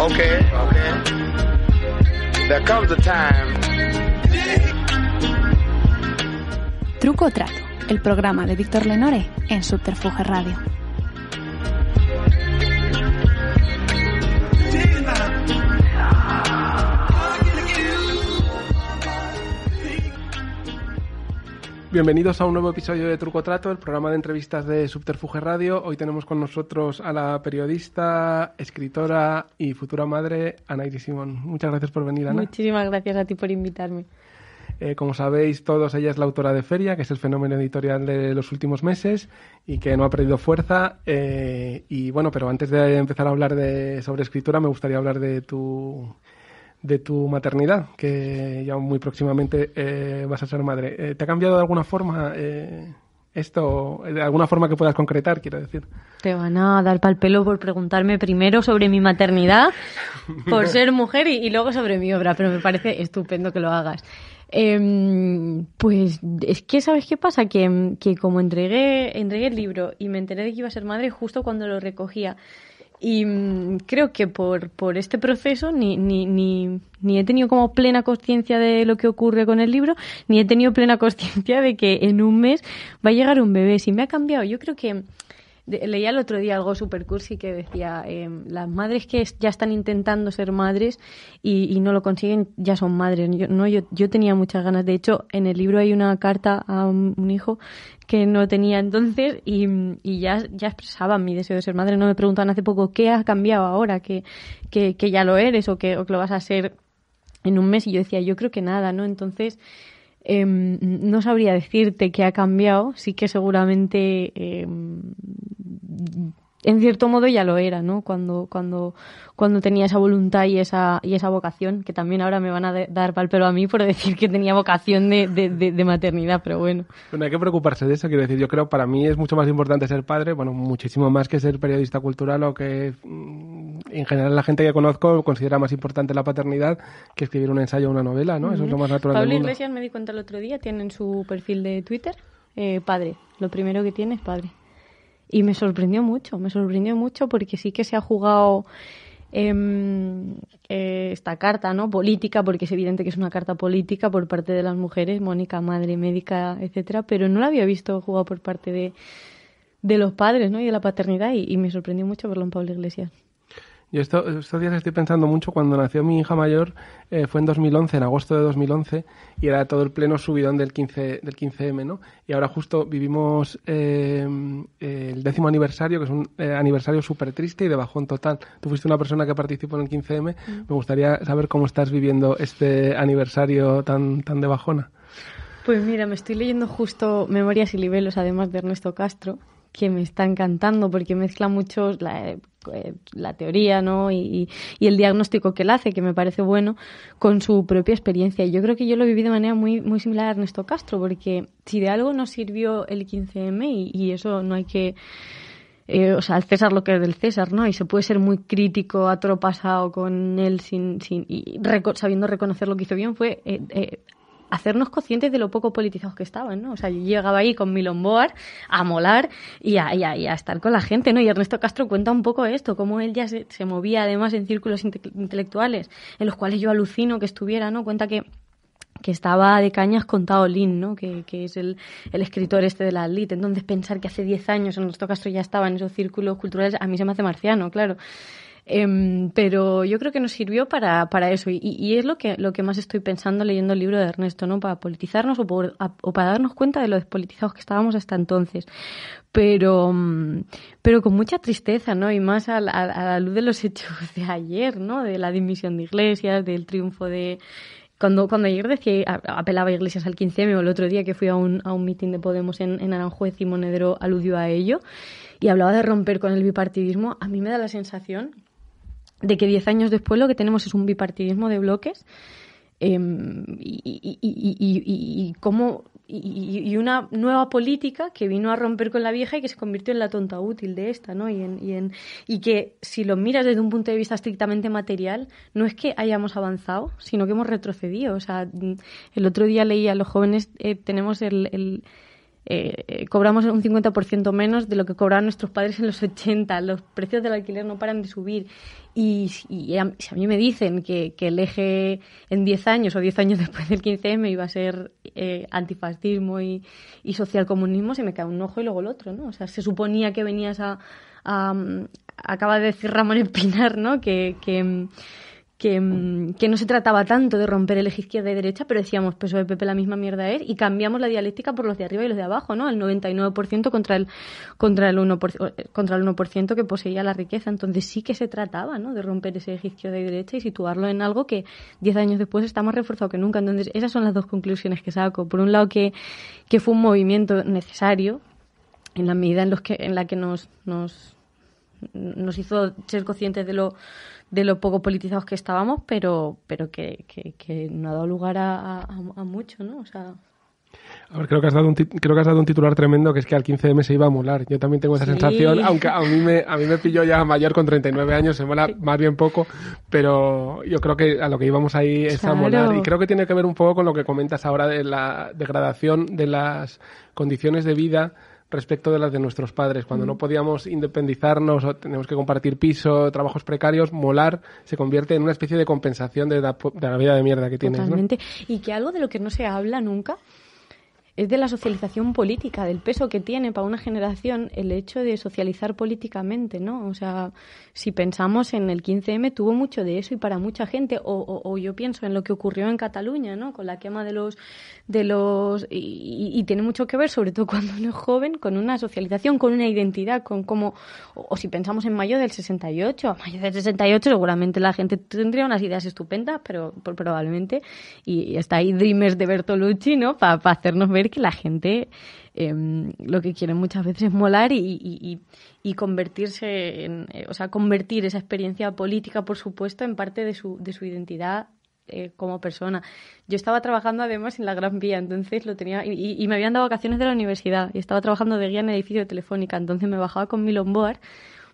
There comes a time. Truco trato, el programa de Víctor Lenore en Subterfuge Radio. Bienvenidos a un nuevo episodio de Truco Trato, el programa de entrevistas de Subterfuge Radio. Hoy tenemos con nosotros a la periodista, escritora y futura madre, Ana Iris Simón. Muchas gracias por venir, Ana. Muchísimas gracias a ti por invitarme. Eh, como sabéis todos, ella es la autora de Feria, que es el fenómeno editorial de los últimos meses y que no ha perdido fuerza. Eh, y bueno, pero antes de empezar a hablar de, sobre escritura, me gustaría hablar de tu de tu maternidad, que ya muy próximamente eh, vas a ser madre. Eh, ¿Te ha cambiado de alguna forma eh, esto, de alguna forma que puedas concretar, quiero decir? Te van a dar pal pelo por preguntarme primero sobre mi maternidad, por ser mujer y, luego sobre mi obra, pero me parece estupendo que lo hagas. Em, pues es que, ¿sabes qué pasa? Que, que como entregué, entregué el libro y me enteré de que iba a ser madre justo cuando lo recogía, y mm, creo que por, por este proceso ni, ni, ni, ni he tenido como plena conciencia de lo que ocurre con el libro, ni he tenido plena conciencia de que en un mes va a llegar un bebé. Si me ha cambiado, yo creo que leía el otro día algo super cursi que decía, em, las madres que ya están intentando ser madres y, no lo consiguen, ya son madres. Yo, no, yo, yo tenía muchas ganas. De hecho, en el libro hay una carta a un, hijo que no tenía entonces y, ya, ya expresaba mi deseo de ser madre. No me preguntaban hace poco qué ha cambiado ahora, que, que, que ya lo eres o que, o que lo vas a ser en un mes y yo decía, yo creo que nada, ¿no? Entonces, Em, no sabría decirte que ha cambiado, sí que seguramente em, en cierto modo ya lo era, ¿no? Cuando, cuando, cuando tenía esa voluntad y esa, y esa vocación, que también ahora me van a dar pal a mí por decir que tenía vocación de, de, maternidad, pero bueno. Bueno, hay que preocuparse de eso, quiero decir, yo creo para mí es mucho más importante ser padre, bueno, muchísimo más que ser periodista cultural o que mm, en general la gente que conozco considera más importante la paternidad que escribir un ensayo o una novela, ¿no? Eso es lo más natural. Pablo del mundo. Iglesias me di cuenta el otro día, tiene en su perfil de Twitter eh, padre. Lo primero que tiene es padre. Y me sorprendió mucho, me sorprendió mucho porque sí que se ha jugado em, eh, esta carta no política porque es evidente que es una carta política por parte de las mujeres Mónica madre médica etcétera pero no la había visto jugado por parte de, de los padres no y de la paternidad y me sorprendió mucho verlo en Pablo Iglesias yo estos días estoy pensando mucho cuando nació mi hija mayor, eh, fue en 2011, en agosto de 2011, y era todo el pleno subidón del, 15, del 15M, ¿no? Y ahora justo vivimos eh, el décimo aniversario, que es un eh, aniversario súper triste y de bajón total. Tú fuiste una persona que participó en el 15M, mm. me gustaría saber cómo estás viviendo este aniversario tan, tan de bajona. Pues mira, me estoy leyendo justo Memorias y Libelos, además de Ernesto Castro, que me está encantando porque mezcla mucho la, eh, eh, la teoría ¿no? Y, el diagnóstico que él hace, que me parece bueno, con su propia experiencia. Y yo creo que yo lo viví de manera muy, muy similar a Ernesto Castro, porque si de algo nos sirvió el 15M, y, eso no hay que... Eh, o sea, el César lo que es del César, ¿no? Y se puede ser muy crítico, atropasado con él, sin, sin y sabiendo reconocer lo que hizo bien, fue eh, hacernos conscientes de lo poco politizados que estaban, ¿no? O sea, yo llegaba ahí con mi lomboar a molar y a, y, a, estar con la gente, ¿no? Y Ernesto Castro cuenta un poco esto, cómo él ya se, movía además en círculos intelectuales, en los cuales yo alucino que estuviera, ¿no? Cuenta que que estaba de cañas con Lin, ¿no? que, que es el, escritor este de la lit. Entonces, pensar que hace 10 años Ernesto Castro ya estaba en esos círculos culturales, a mí se me hace marciano, claro. Em, pero yo creo que nos sirvió para, para eso y, y, es lo que, lo que más estoy pensando leyendo el libro de Ernesto, ¿no? Para politizarnos o, para darnos cuenta de lo despolitizados que estábamos hasta entonces. Pero, mm, pero con mucha tristeza, ¿no? Y más a la, luz de los hechos de ayer, ¿no? De la dimisión de Iglesias, del triunfo de cuando, cuando ayer decía, apelaba a Iglesias al 15 el otro día que fui a un, a un mitin de Podemos en, en, Aranjuez y Monedero aludió a ello y hablaba de romper con el bipartidismo, a mí me da la sensación de que diez años después lo que tenemos es un bipartidismo de bloques em, y, y, y, y, y, una nueva política que vino a romper con la vieja y que se convirtió en la tonta útil de esta, ¿no? Y, en, y, en, y que si lo miras desde un punto de vista estrictamente material, no es que hayamos avanzado, sino que hemos retrocedido. O sea, el otro día leía a los jóvenes, eh, tenemos el eh, eh, cobramos un 50% menos de lo que cobraban nuestros padres en los 80. Los precios del alquiler no paran de subir. Y, si a mí me dicen que, el eje en 10 años o 10 años después del 15M iba a ser eh, antifascismo y, y socialcomunismo, se me cae un ojo y luego el otro, ¿no? O sea, se suponía que venías a... acaba de decir Ramón Espinar, ¿no? que Mm, que, no se trataba tanto de romper el eje izquierda y derecha, pero decíamos PSOE pues, pepe la misma mierda es y cambiamos la dialéctica por los de arriba y los de abajo, ¿no? El 99% contra el contra el 1% eh, contra el 1% que poseía la riqueza, entonces sí que se trataba, ¿no? de romper ese eje izquierda y derecha y situarlo en algo que 10 años después está más reforzado que nunca. Entonces, esas son las dos conclusiones que saco. Por un lado que que fue un movimiento necesario en la medida en los que en la que nos nos nos hizo ser conscientes de lo de lo poco politizados que estábamos, pero, pero que, que, no ha dado lugar a, mucho, ¿no? O sea... A ver, creo que, has dado un creo que has dado un titular tremendo que es que al 15M se iba a molar. Yo también tengo esa sensación, aunque a mí, me, a mí me pilló ya mayor con 39 años, se mola más bien poco, pero yo creo que a lo que íbamos ahí es a molar. Y creo que tiene que ver un poco con lo que comentas ahora de la degradación de las condiciones de vida respecto de las de nuestros padres. Cuando no mm. podíamos independizarnos o tenemos que compartir piso, trabajos precarios, molar se convierte en una especie de compensación de la, vida de mierda que tienes. Totalmente. Y que algo de lo que no se habla nunca es de la socialización política, del peso que tiene para una generación el hecho de socializar políticamente, ¿no? O sea, si pensamos en el 15M, tuvo mucho de eso y para mucha gente, o, o, yo pienso en lo que ocurrió en Cataluña, ¿no? Con la quema de los... De los y, tiene mucho que ver, sobre todo cuando uno es joven, con una socialización, con una identidad, con cómo... O, si pensamos en mayo del 68, a mayo del 68 seguramente la gente tendría unas ideas estupendas, pero probablemente, y, está ahí Dreamers de Bertolucci, ¿no? Para hacernos ver que la gente em, lo que quiere muchas veces es molar y, y, y convertirse en, eh, o sea, convertir esa experiencia política, por supuesto, en parte de su, de su identidad eh, como persona. Yo estaba trabajando además en la Gran Vía, entonces lo tenía y, me habían dado vacaciones de la universidad y estaba trabajando de guía en el edificio de Telefónica, entonces me bajaba con mi lombor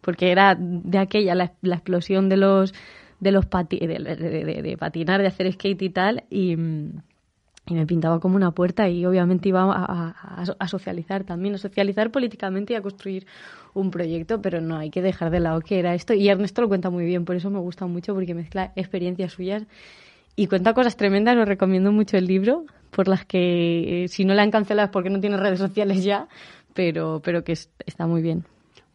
porque era de aquella la, la explosión de los de los de, patinar, de hacer skate y tal y y me pintaba como una puerta y obviamente iba a, socializar también, a socializar políticamente y a construir un proyecto, pero no hay que dejar de lado que era esto. Y Ernesto lo cuenta muy bien, por eso me gusta mucho, porque mezcla experiencias suyas y cuenta cosas tremendas. lo recomiendo mucho el libro, por las que eh, si no la han cancelado es porque no tiene redes sociales ya, pero, pero que está muy bien.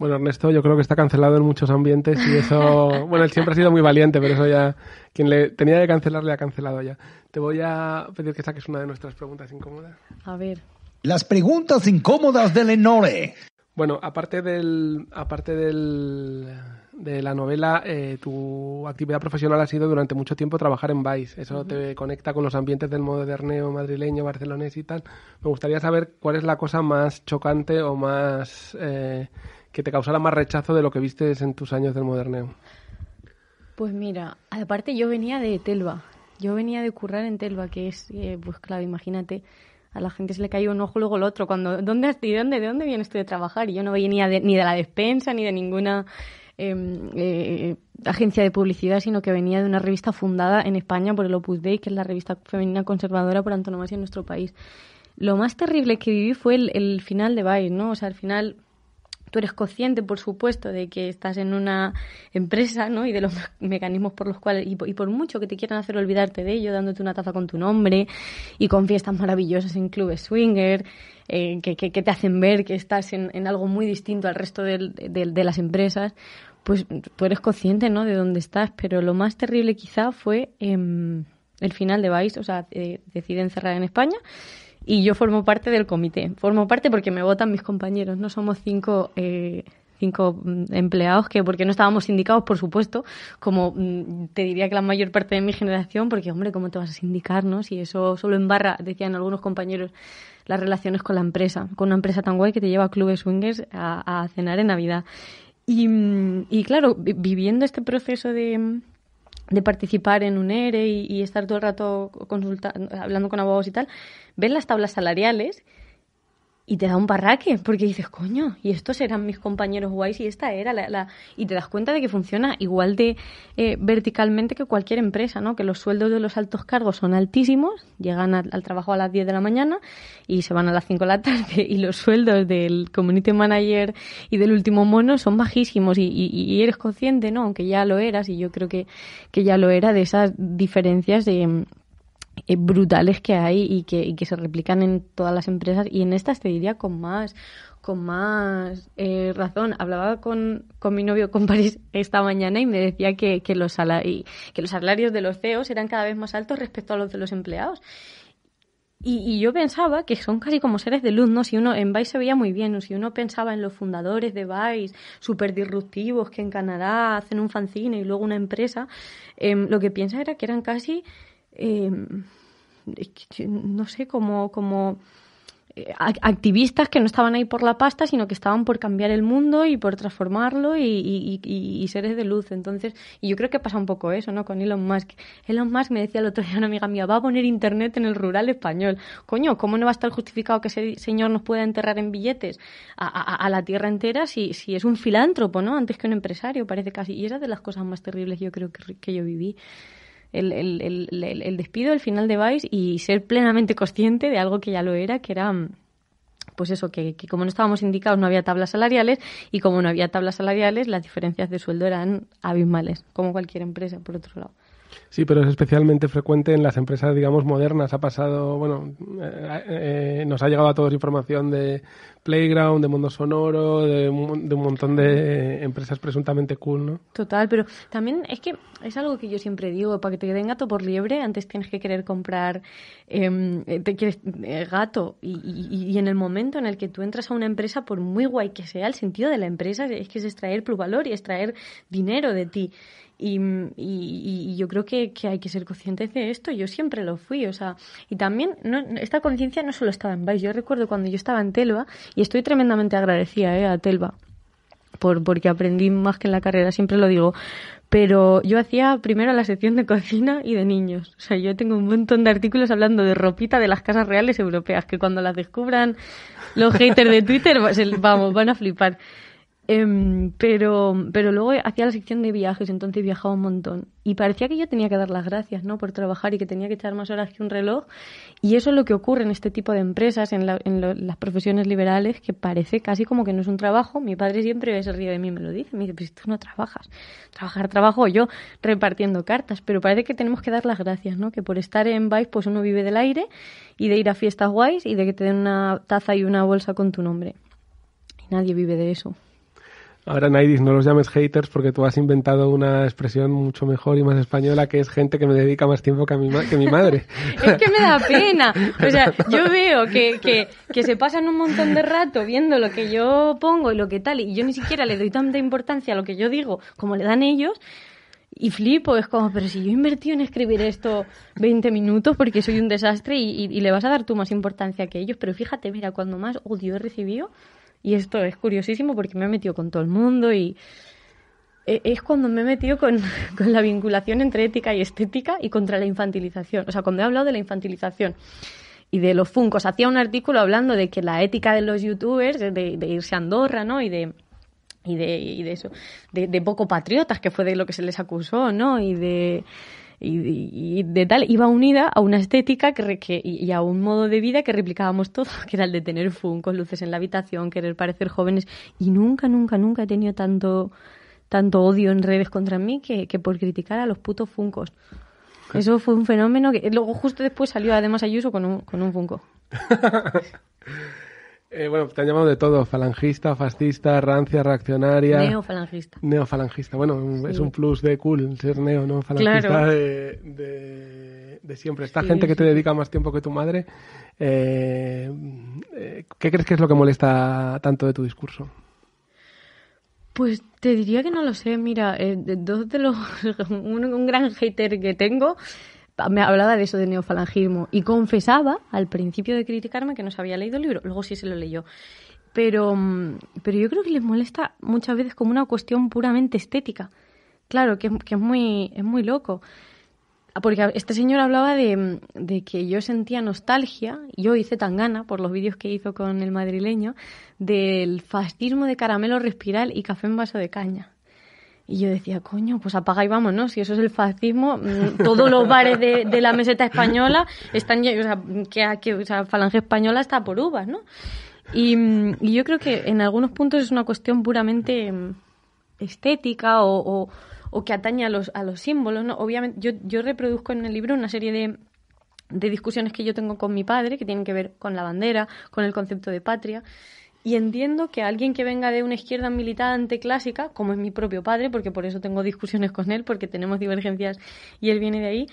Bueno, Ernesto, yo creo que está cancelado en muchos ambientes y eso. bueno, él siempre ha sido muy valiente, pero eso ya. Quien le tenía que cancelar le ha cancelado ya. Te voy a pedir que saques una de nuestras preguntas incómodas. A ver. Las preguntas incómodas de Lenore. Bueno, aparte del. Aparte del de la novela, eh, tu actividad profesional ha sido durante mucho tiempo trabajar en Vice. Eso te conecta con los ambientes del moderneo madrileño, barcelonés y tal. Me gustaría saber cuál es la cosa más chocante o más eh, que te causara más rechazo de lo que vistes en tus años del moderneo? Pues mira, aparte yo venía de Telva. Yo venía de currar en Telva, que es, eh, pues claro, imagínate, a la gente se le caía un ojo luego el otro. Cuando, ¿dónde, ¿De dónde, de dónde vienes tú de trabajar? Y yo no venía ni de la despensa, ni de ninguna em, eh, agencia de publicidad, sino que venía de una revista fundada en España por el Opus Dei, que es la revista femenina conservadora por antonomasia en nuestro país. Lo más terrible que viví fue el, final de Vice, ¿no? O sea, al final Tú eres consciente, por supuesto, de que estás en una empresa ¿no? y de los mecanismos por los cuales, y por, mucho que te quieran hacer olvidarte de ello, dándote una taza con tu nombre y con fiestas maravillosas en clubes swinger, eh, que, que, te hacen ver que estás en, algo muy distinto al resto del, de las empresas, pues tú eres consciente ¿no? de dónde estás, pero lo más terrible quizá fue em, el final de Vice, o sea, eh, deciden cerrar en España y yo formo parte del comité. Formo parte porque me votan mis compañeros, no somos cinco, eh, cinco mm, empleados que, porque no estábamos sindicados, por supuesto, como mm, te diría que la mayor parte de mi generación, porque, hombre, ¿cómo te vas a sindicar, no? Si eso solo embarra, decían algunos compañeros, las relaciones con la empresa, con una empresa tan guay que te lleva a clubes swingers a, a cenar en Navidad. Y, mm, y claro, viviendo este proceso de de participar en un ERE e y, estar todo el rato hablando con abogados y tal, ven las tablas salariales y te da un parraque porque dices, coño, y estos eran mis compañeros guays y esta era la... la... Y te das cuenta de que funciona igual de eh, verticalmente que cualquier empresa, ¿no? Que los sueldos de los altos cargos son altísimos, llegan al trabajo a las 10 de la mañana y se van a las 5 de la tarde, y los sueldos del community manager y del último mono son bajísimos y, y eres consciente, ¿no? Aunque ya lo eras, y yo creo que, que ya lo era, de esas diferencias de eh, brutales que hay y que, que, se replican en todas las empresas y en estas te diría con más con más eh, razón. Hablaba con, con, mi novio con París esta mañana y me decía que, que, los que los salarios de los CEOs eran cada vez más altos respecto a los de los empleados. Y, yo pensaba que son casi como seres de luz, ¿no? Si uno en Vice se veía muy bien, o si uno pensaba en los fundadores de Vice, super disruptivos, que en Canadá hacen un fanzine y luego una empresa, eh, lo que piensa era que eran casi Em, no sé, como, como eh, activistas que no estaban ahí por la pasta, sino que estaban por cambiar el mundo y por transformarlo y, seres de luz. Entonces, y yo creo que pasa un poco eso, ¿no? Con Elon Musk. Elon Musk me decía el otro día una amiga mía, va a poner internet en el rural español. Coño, ¿cómo no va a estar justificado que ese señor nos pueda enterrar en billetes a, la tierra entera si, si es un filántropo, ¿no? Antes que un empresario, parece casi. Y esa de las cosas más terribles yo creo que yo viví el, el, el, el despido, el final de Vice y ser plenamente consciente de algo que ya lo era, que era mm, pues eso, que, como no estábamos indicados no había tablas salariales y como no había tablas salariales las diferencias de sueldo eran abismales, como cualquier empresa, por otro lado. Sí, pero es especialmente frecuente en las empresas, digamos, modernas. Ha pasado, bueno, eh, eh, nos ha llegado a todos información de Playground, de Mundo Sonoro, de, de un montón de empresas presuntamente cool, ¿no? Total, pero también es que es algo que yo siempre digo, para que te den gato por liebre, antes tienes que querer comprar, em, eh, te quieres gato. Y, y, en el momento en el que tú entras a una empresa, por muy guay que sea, el sentido de la empresa es que es extraer plusvalor y extraer dinero de ti. Y, y, yo creo que, hay que ser conscientes de esto. Yo siempre lo fui, o sea, y también esta conciencia no solo estaba en Vice. Yo recuerdo cuando yo estaba en Telva, y estoy tremendamente agradecida ¿eh? a Telva, por, porque aprendí más que en la carrera, siempre lo digo, pero yo hacía primero la sección de cocina y de niños. O sea, yo tengo un montón de artículos hablando de ropita de las casas reales europeas, que cuando las descubran los haters de Twitter, pues, vamos, van a flipar. Em, pero, pero luego hacía la sección de viajes, entonces viajaba un montón. Y parecía que yo tenía que dar las gracias, ¿no? Por trabajar y que tenía que echar más horas que un reloj. Y eso es lo que ocurre en este tipo de empresas, en, las profesiones liberales, que parece casi como que no es un trabajo. Mi padre siempre se ríe de mí, me lo dice. Me dice, pues tú no trabajas. Trabajar, trabajo yo repartiendo cartas. Pero parece que tenemos que dar las gracias, ¿no? Que por estar en Vice, pues uno vive del aire y de ir a fiestas guays y de que te den una taza y una bolsa con tu nombre. Y nadie vive de eso. Ahora, Naidis, no los llames haters porque tú has inventado una expresión mucho mejor y más española que es gente que me dedica más tiempo que, a mi, madre. es que me da pena. O sea, yo veo que, se pasan un montón de rato viendo lo que yo pongo y lo que tal, y yo ni siquiera le doy tanta importancia a lo que yo digo como le dan ellos. Y flipo, es como, pero si yo invertí en escribir esto 20 minutos porque soy un desastre y, y le vas a dar tú más importancia que ellos, pero fíjate, mira, cuando más odio he recibido y esto es curiosísimo porque me he metido con todo el mundo y e-, es cuando me he metido con, la vinculación entre ética y estética y contra la infantilización. O sea, cuando he hablado de la infantilización y de los funcos, hacía un artículo hablando de que la ética de los youtubers, de, de irse a Andorra, ¿no? Y de, y de, y de eso, de poco patriotas, que fue de lo que se les acusó, ¿no? Y de y, de tal, iba unida a una estética que, y a un modo de vida que replicábamos todos, que era el de tener funcos, luces en la habitación, querer parecer jóvenes. Y nunca, nunca, nunca he tenido tanto, tanto odio en redes contra mí que, por criticar a los putos funcos. Eso fue un fenómeno que luego justo después salió además Ayuso con un, con un funco Eh, bueno, te han llamado de todo, falangista, fascista, rancia, reaccionaria. Neofalangista. Neofalangista, bueno, es un plus de cool ser neo, ¿no? Falangista de, siempre. Esta gente que te dedica más tiempo que tu madre, eh, eh, ¿qué crees que es lo que molesta tanto de tu discurso? Pues te diría que no lo sé. Mira, eh, dos de los. un, gran hater que tengo me hablaba de eso de neofalangismo y confesaba al principio de criticarme que no se había leído el libro, luego sí se lo leyó. Pero, mm, pero yo creo que les molesta muchas veces como una cuestión puramente estética. Claro, que, es, muy, es muy loco. Ah, porque este señor hablaba de, mm, de, que yo sentía nostalgia, yo hice tan gana por los vídeos que hizo con el madrileño, del fascismo de caramelo respiral y café en vaso de caña. Y yo decía, coño, pues apaga y vámonos. Si eso es el fascismo, mm, todos los bares de, de la meseta española están, o sea, que, que o sea, falange española está por uvas, ¿no? Y, yo creo que en algunos puntos es una cuestión puramente mm, estética o, que atañe a los, a los símbolos, ¿no? Obviamente, yo, yo reproduzco en el libro una serie de, de discusiones que yo tengo con mi padre, que tienen que ver con la bandera, con el concepto de patria. Y entiendo que alguien que venga de una izquierda militante clásica, como es mi propio padre, porque por eso tengo discusiones con él, porque tenemos divergencias y él viene de ahí,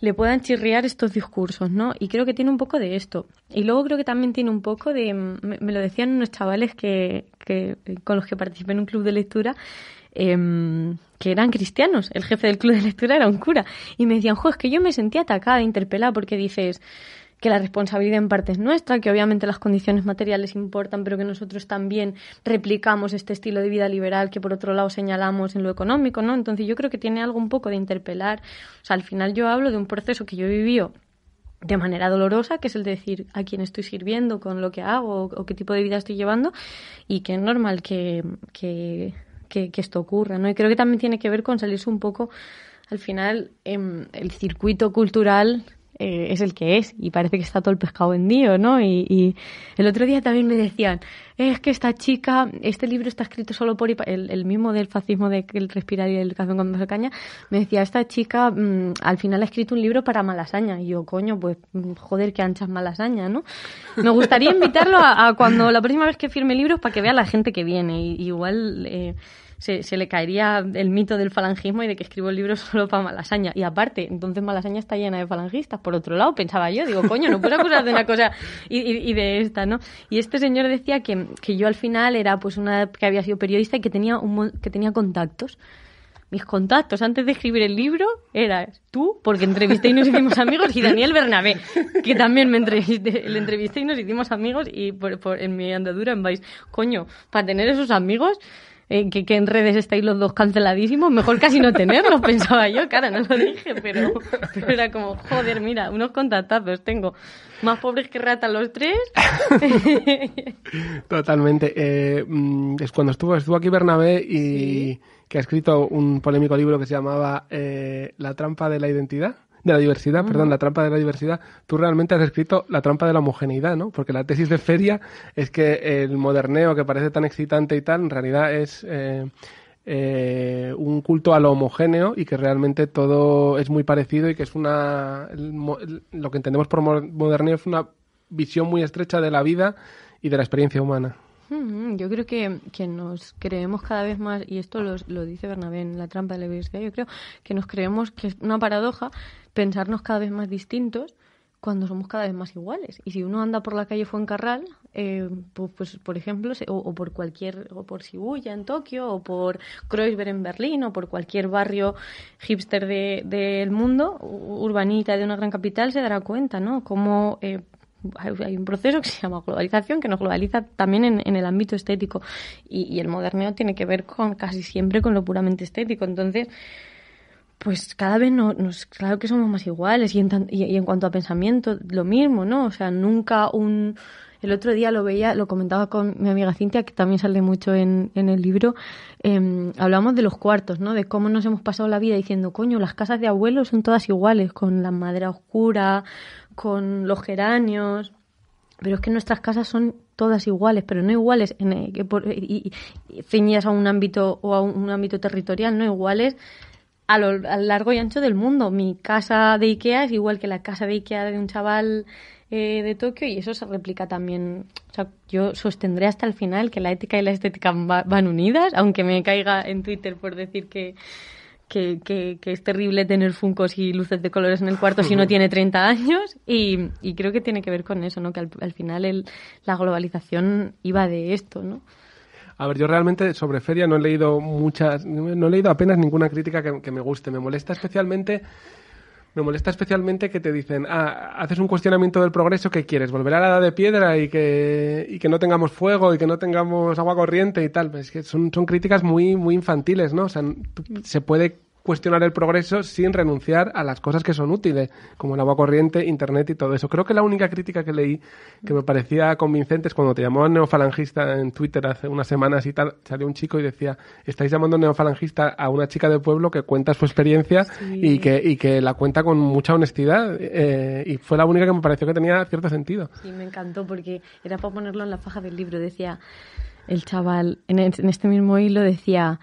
le puedan chirriar estos discursos, ¿no? Y creo que tiene un poco de esto. Y luego creo que también tiene un poco de, mm, me, lo decían unos chavales que, que, eh, con los que participé en un club de lectura, em, que eran cristianos. El jefe del club de lectura era un cura. Y me decían, jo, es que yo me sentía atacada, interpelada, porque dices, que la responsabilidad en parte es nuestra, que obviamente las condiciones materiales importan, pero que nosotros también replicamos este estilo de vida liberal que por otro lado señalamos en lo económico, ¿no? Entonces yo creo que tiene algo un poco de interpelar. O sea, al final yo hablo de un proceso que yo vivido de manera dolorosa, que es el de decir a quién estoy sirviendo con lo que hago o, qué tipo de vida estoy llevando y que es normal que, esto ocurra, ¿no? Y creo que también tiene que ver con salirse un poco al final en em, el circuito cultural eh, es el que es y parece que está todo el pescado vendido, ¿no? Y, el otro día también me decían, es que esta chica, este libro está escrito solo por el, mismo del fascismo de que el respirar y el cazón cuando se caña, me decía, esta chica mm, al final ha escrito un libro para Malasaña. Y yo, coño, pues mm, joder, qué anchas Malasaña, ¿no? Me gustaría invitarlo a, cuando la próxima vez que firme libros para que vea la gente que viene. Y, igual... Eh, se, le caería el mito del falangismo y de que escribo el libro solo para Malasaña. Y aparte, entonces Malasaña está llena de falangistas. Por otro lado, pensaba yo, digo, coño, no puedo acusar de una cosa y, de esta, ¿no? Y este señor decía que, yo al final era pues una que había sido periodista y que tenía, un, que tenía contactos mis contactos antes de escribir el libro eran tú, porque entrevisté y nos hicimos amigos, y Daniel Bernabé, que también me entrevisté, le entrevisté y nos hicimos amigos y por, en mi andadura en Vice. Coño, para tener esos amigos eh, que, en redes estáis los dos canceladísimos, mejor casi no tenerlos, pensaba yo, cara, no lo dije, pero, era como, joder, mira, unos contactazos tengo. Más pobres que rata los tres. Totalmente. Eh, mm, es cuando estuvo, estuvo aquí Bernabé y que ha escrito un polémico libro que se llamaba eh, La trampa de la identidad de la diversidad, perdón, la trampa de la diversidad, tú realmente has escrito la trampa de la homogeneidad, ¿no? Porque la tesis de Feria es que el moderneo que parece tan excitante y tal, en realidad es eh, eh, un culto a lo homogéneo y que realmente todo es muy parecido y que es una... lo que entendemos por moderneo es una visión muy estrecha de la vida y de la experiencia humana. Yo creo que, que, nos creemos cada vez más, y esto lo, lo dice Bernabé en La trampa de la diversidad, yo creo que nos creemos que es una paradoja pensarnos cada vez más distintos cuando somos cada vez más iguales. Y si uno anda por la calle Fuencarral, eh, pues, por ejemplo, o, por cualquier, o por Shibuya en Tokio, o por Kreuzberg en Berlín, o por cualquier barrio hipster del mundo, urbanita de una gran capital, se dará cuenta, ¿no? Cómo eh, hay un proceso que se llama globalización, que nos globaliza también en, en el ámbito estético. Y, el moderneo tiene que ver con casi siempre con lo puramente estético. Entonces, pues cada vez no, nos, claro que somos más iguales y en, y, en cuanto a pensamiento, lo mismo, ¿no? O sea, nunca un... El otro día lo veía, lo comentaba con mi amiga Cintia, que también sale mucho en, en el libro, em, hablamos de los cuartos, ¿no? De cómo nos hemos pasado la vida diciendo, coño, las casas de abuelos son todas iguales, con la madera oscura, con los geranios, pero es que nuestras casas son todas iguales, pero no iguales en, eh, que por, y, a un ámbito o a un ámbito territorial, no iguales a lo largo y ancho del mundo. Mi casa de Ikea es igual que la casa de Ikea de un chaval eh, de Tokio y eso se replica también. yo sostendré hasta el final que la ética y la estética van unidas, aunque me caiga en Twitter por decir que, es terrible tener funcos y luces de colores en el cuarto si uno tiene 30 años. Y, creo que tiene que ver con eso, ¿no? Que al, final la globalización iba de esto, ¿no? A ver, yo realmente sobre Feria no he leído muchas, no he leído apenas ninguna crítica que, me guste. Me molesta especialmente me molesta especialmente que te dicen, ah, haces un cuestionamiento del progreso ¿qué quieres, volver a la edad de piedra y que, que no tengamos fuego y que no tengamos agua corriente y tal. Es que son, son críticas muy, muy infantiles, ¿no? O sea, se puede cuestionar el progreso sin renunciar a las cosas que son útiles, como el agua corriente, internet y todo eso. Creo que la única crítica que leí que me parecía convincente es cuando te llamó neofalangista en Twitter hace unas semanas y tal, salió un chico y decía, estáis llamando neofalangista a una chica del pueblo que cuenta su experiencia y, que, y que la cuenta con mucha honestidad eh, y fue la única que me pareció que tenía cierto sentido. y me encantó porque era para ponerlo en la faja del libro, decía el chaval, en, este mismo hilo decía,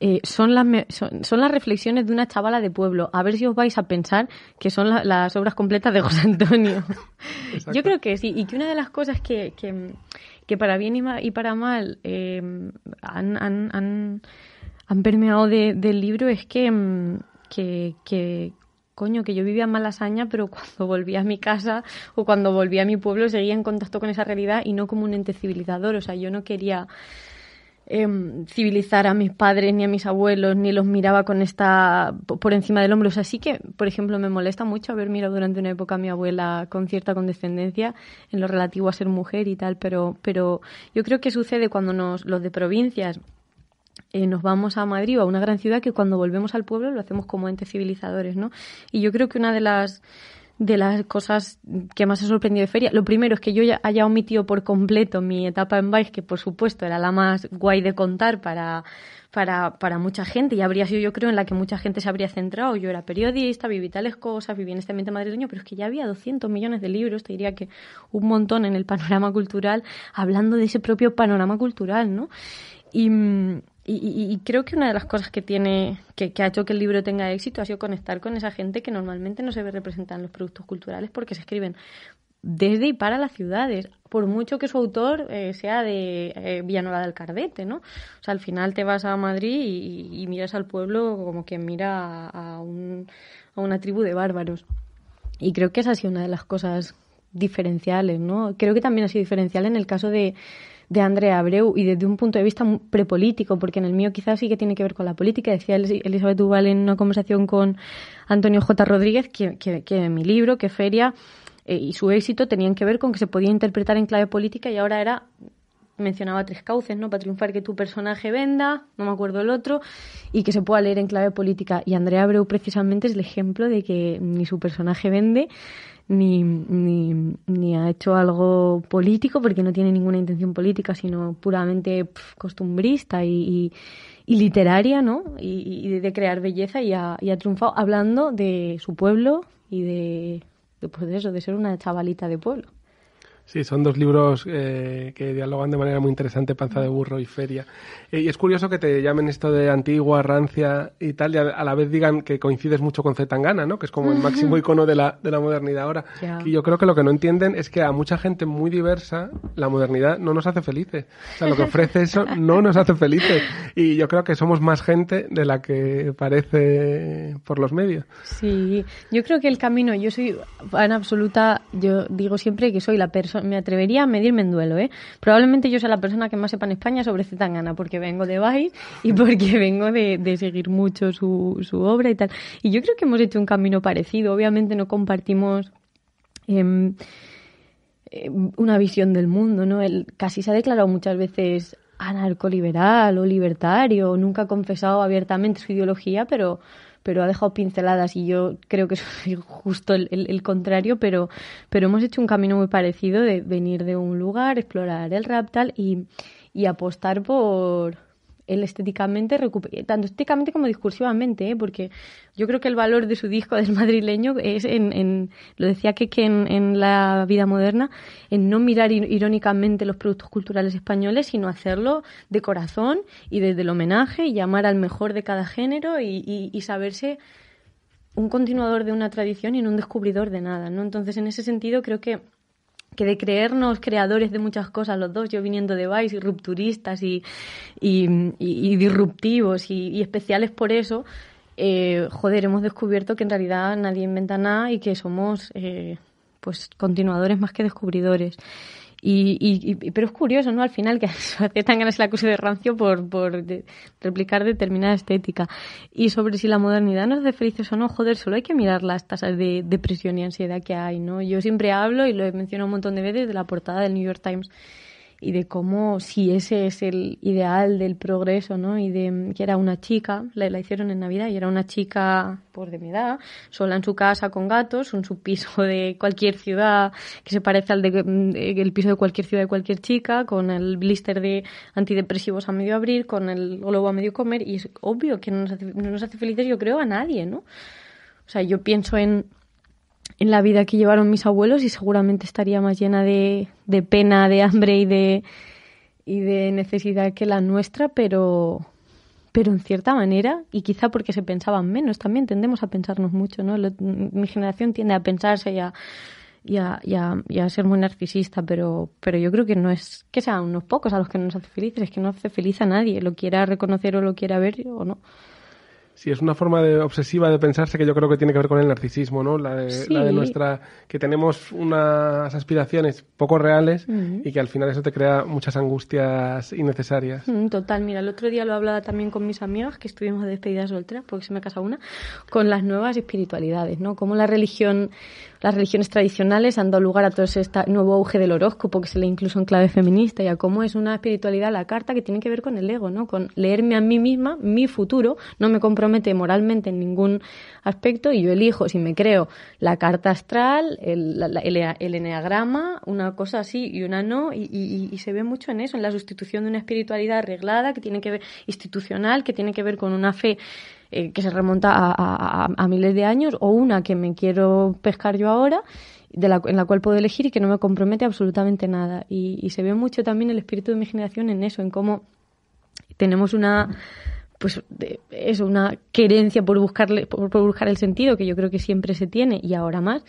eh, son, las son, las reflexiones de una chavala de pueblo, a ver si os vais a pensar que son las obras completas de José Antonio. Yo creo que sí, y que una de las cosas que, para bien y, para mal eh, han, han, permeado del libro es que, mm, que, coño, que yo vivía en Malasaña, pero cuando volví a mi casa o cuando volví a mi pueblo seguía en contacto con esa realidad y no como un ente civilizador. O sea, yo no quería em, civilizar a mis padres ni a mis abuelos, ni los miraba con esta por encima del hombro. O sea, sí que, por ejemplo, me molesta mucho haber mirado durante una época a mi abuela con cierta condescendencia en lo relativo a ser mujer y tal, pero, pero yo creo que sucede cuando nos, los de provincias eh, nos vamos a Madrid o a una gran ciudad que cuando volvemos al pueblo lo hacemos como entes civilizadores, ¿no? Y yo creo que una de las de las cosas que más ha sorprendido de feria. Lo primero es que yo haya omitido por completo mi etapa en Vice, que por supuesto era la más guay de contar para, para, para mucha gente y habría sido yo creo en la que mucha gente se habría centrado. Yo era periodista, viví tales cosas, viví en este ambiente madrileño, pero es que ya había 200 millones de libros, te diría que un montón en el panorama cultural, hablando de ese propio panorama cultural, ¿no? Y, mm, y, creo que una de las cosas que tiene, que, ha hecho que el libro tenga éxito ha sido conectar con esa gente que normalmente no se ve representada en los productos culturales porque se escriben desde y para las ciudades, por mucho que su autor eh, sea de eh, Villanueva del Cardete, ¿no? O sea, al final te vas a Madrid y, miras al pueblo como quien mira a, a una tribu de bárbaros. Y creo que esa ha sido una de las cosas diferenciales, ¿no? Creo que también ha sido diferencial en el caso de, de Andrea Abreu y desde un punto de vista prepolítico, porque en el mío quizás sí que tiene que ver con la política. Decía Elizabeth Duval en una conversación con Antonio J. Rodríguez que, mi libro, que Feria eh, y su éxito tenían que ver con que se podía interpretar en clave política y ahora era mencionaba tres cauces, ¿no? Para triunfar que tu personaje venda, no me acuerdo el otro, y que se pueda leer en clave política. Y Andrea Abreu precisamente es el ejemplo de que ni su personaje vende, ni, ni, ni ha hecho algo político, porque no tiene ninguna intención política, sino puramente costumbrista y, literaria, ¿no? Y, de crear belleza y ha, triunfado hablando de su pueblo y de, de, pues de eso, de ser una chavalita de pueblo. Sí, son dos libros eh, que dialogan de manera muy interesante, Panza de Burro y Feria. Eh, y es curioso que te llamen esto de antigua, rancia y tal, y a, la vez digan que coincides mucho con Zetangana, ¿no? Que es como el máximo icono de la, de la modernidad ahora. Y yo creo que lo que no entienden es que a mucha gente muy diversa la modernidad no nos hace felices. O sea, lo que ofrece eso no nos hace felices. Y yo creo que somos más gente de la que parece por los medios. Sí, yo creo que el camino, yo soy en absoluta, yo digo siempre que soy la persona me atrevería a medirme en duelo, ¿eh? Probablemente yo sea la persona que más sepa en España sobre Zetangana, porque vengo de Vice y porque vengo de, seguir mucho su, obra y tal. Y yo creo que hemos hecho un camino parecido. Obviamente no compartimos... Em, em, una visión del mundo, ¿no? Él casi se ha declarado muchas veces anarcoliberal o libertario, nunca ha confesado abiertamente su ideología, pero pero ha dejado pinceladas y yo creo que es justo el, contrario, pero, pero hemos hecho un camino muy parecido de venir de un lugar, explorar el Raptal y, y apostar por él estéticamente, tanto estéticamente como discursivamente, ¿eh? porque yo creo que el valor de su disco del madrileño es en, lo decía que, en, la vida moderna, en no mirar irónicamente los productos culturales españoles, sino hacerlo de corazón y desde el homenaje y llamar al mejor de cada género y, saberse un continuador de una tradición y no un descubridor de nada, ¿no? Entonces, en ese sentido, creo que que de creernos creadores de muchas cosas los dos, yo viniendo de Vice y rupturistas y, disruptivos y, especiales por eso, eh, joder, hemos descubierto que en realidad nadie inventa nada y que somos eh, pues continuadores más que descubridores. Y, y, pero es curioso, ¿no? Al final que aceptan ganas la acuse de rancio por, por replicar determinada estética. Y sobre si la modernidad nos hace felices o no, joder, solo hay que mirar las tasas de depresión y ansiedad que hay, ¿no? Yo siempre hablo y lo he mencionado un montón de veces de la portada del New York Times y de cómo si ese es el ideal del progreso, ¿no? Y de que era una chica, la, la hicieron en Navidad y era una chica por pues, de mi edad, sola en su casa con gatos, en su piso de cualquier ciudad que se parece al de, mm, el piso de cualquier ciudad de cualquier chica, con el blister de antidepresivos a medio abrir, con el globo a medio comer y es obvio que no nos hace, no nos hace felices, yo creo, a nadie, ¿no? O sea, yo pienso en en la vida que llevaron mis abuelos y seguramente estaría más llena de, de pena, de hambre y de, y de necesidad que la nuestra, pero, pero en cierta manera, y quizá porque se pensaban menos, también tendemos a pensarnos mucho, ¿no? mi generación tiende a pensarse y a, y ser muy narcisista, pero, pero yo creo que no es que sean unos pocos a los que nos hace felices, es que no hace feliz a nadie, lo quiera reconocer o lo quiera ver o no. Sí, es una forma de, obsesiva de pensarse que yo creo que tiene que ver con el narcisismo, ¿no? La de, la de nuestra. que tenemos unas aspiraciones poco reales y que al final eso te crea muchas angustias innecesarias. Mm, total, mira, el otro día lo hablaba también con mis amigas que estuvimos de despedida porque se me casa una, con las nuevas espiritualidades, ¿no? Como la religión las religiones tradicionales han dado lugar a todo este nuevo auge del horóscopo que se le incluso en clave feminista y a cómo es una espiritualidad la carta que tiene que ver con el ego, ¿no? Con leerme a mí misma, mi futuro, no me compromete moralmente en ningún aspecto y yo elijo si me creo la carta astral, el, el, eneagrama, una cosa así y una no y, y se ve mucho en eso, en la sustitución de una espiritualidad arreglada que tiene que ver institucional, que tiene que ver con una fe eh, que se remonta a, miles de años o una que me quiero pescar yo ahora. De la, en la cual puedo elegir y que no me compromete absolutamente nada. Y, se ve mucho también el espíritu de mi generación en eso, en cómo tenemos una, pues eso, una querencia por buscarle, por, buscar el sentido, que yo creo que siempre se tiene, y ahora más,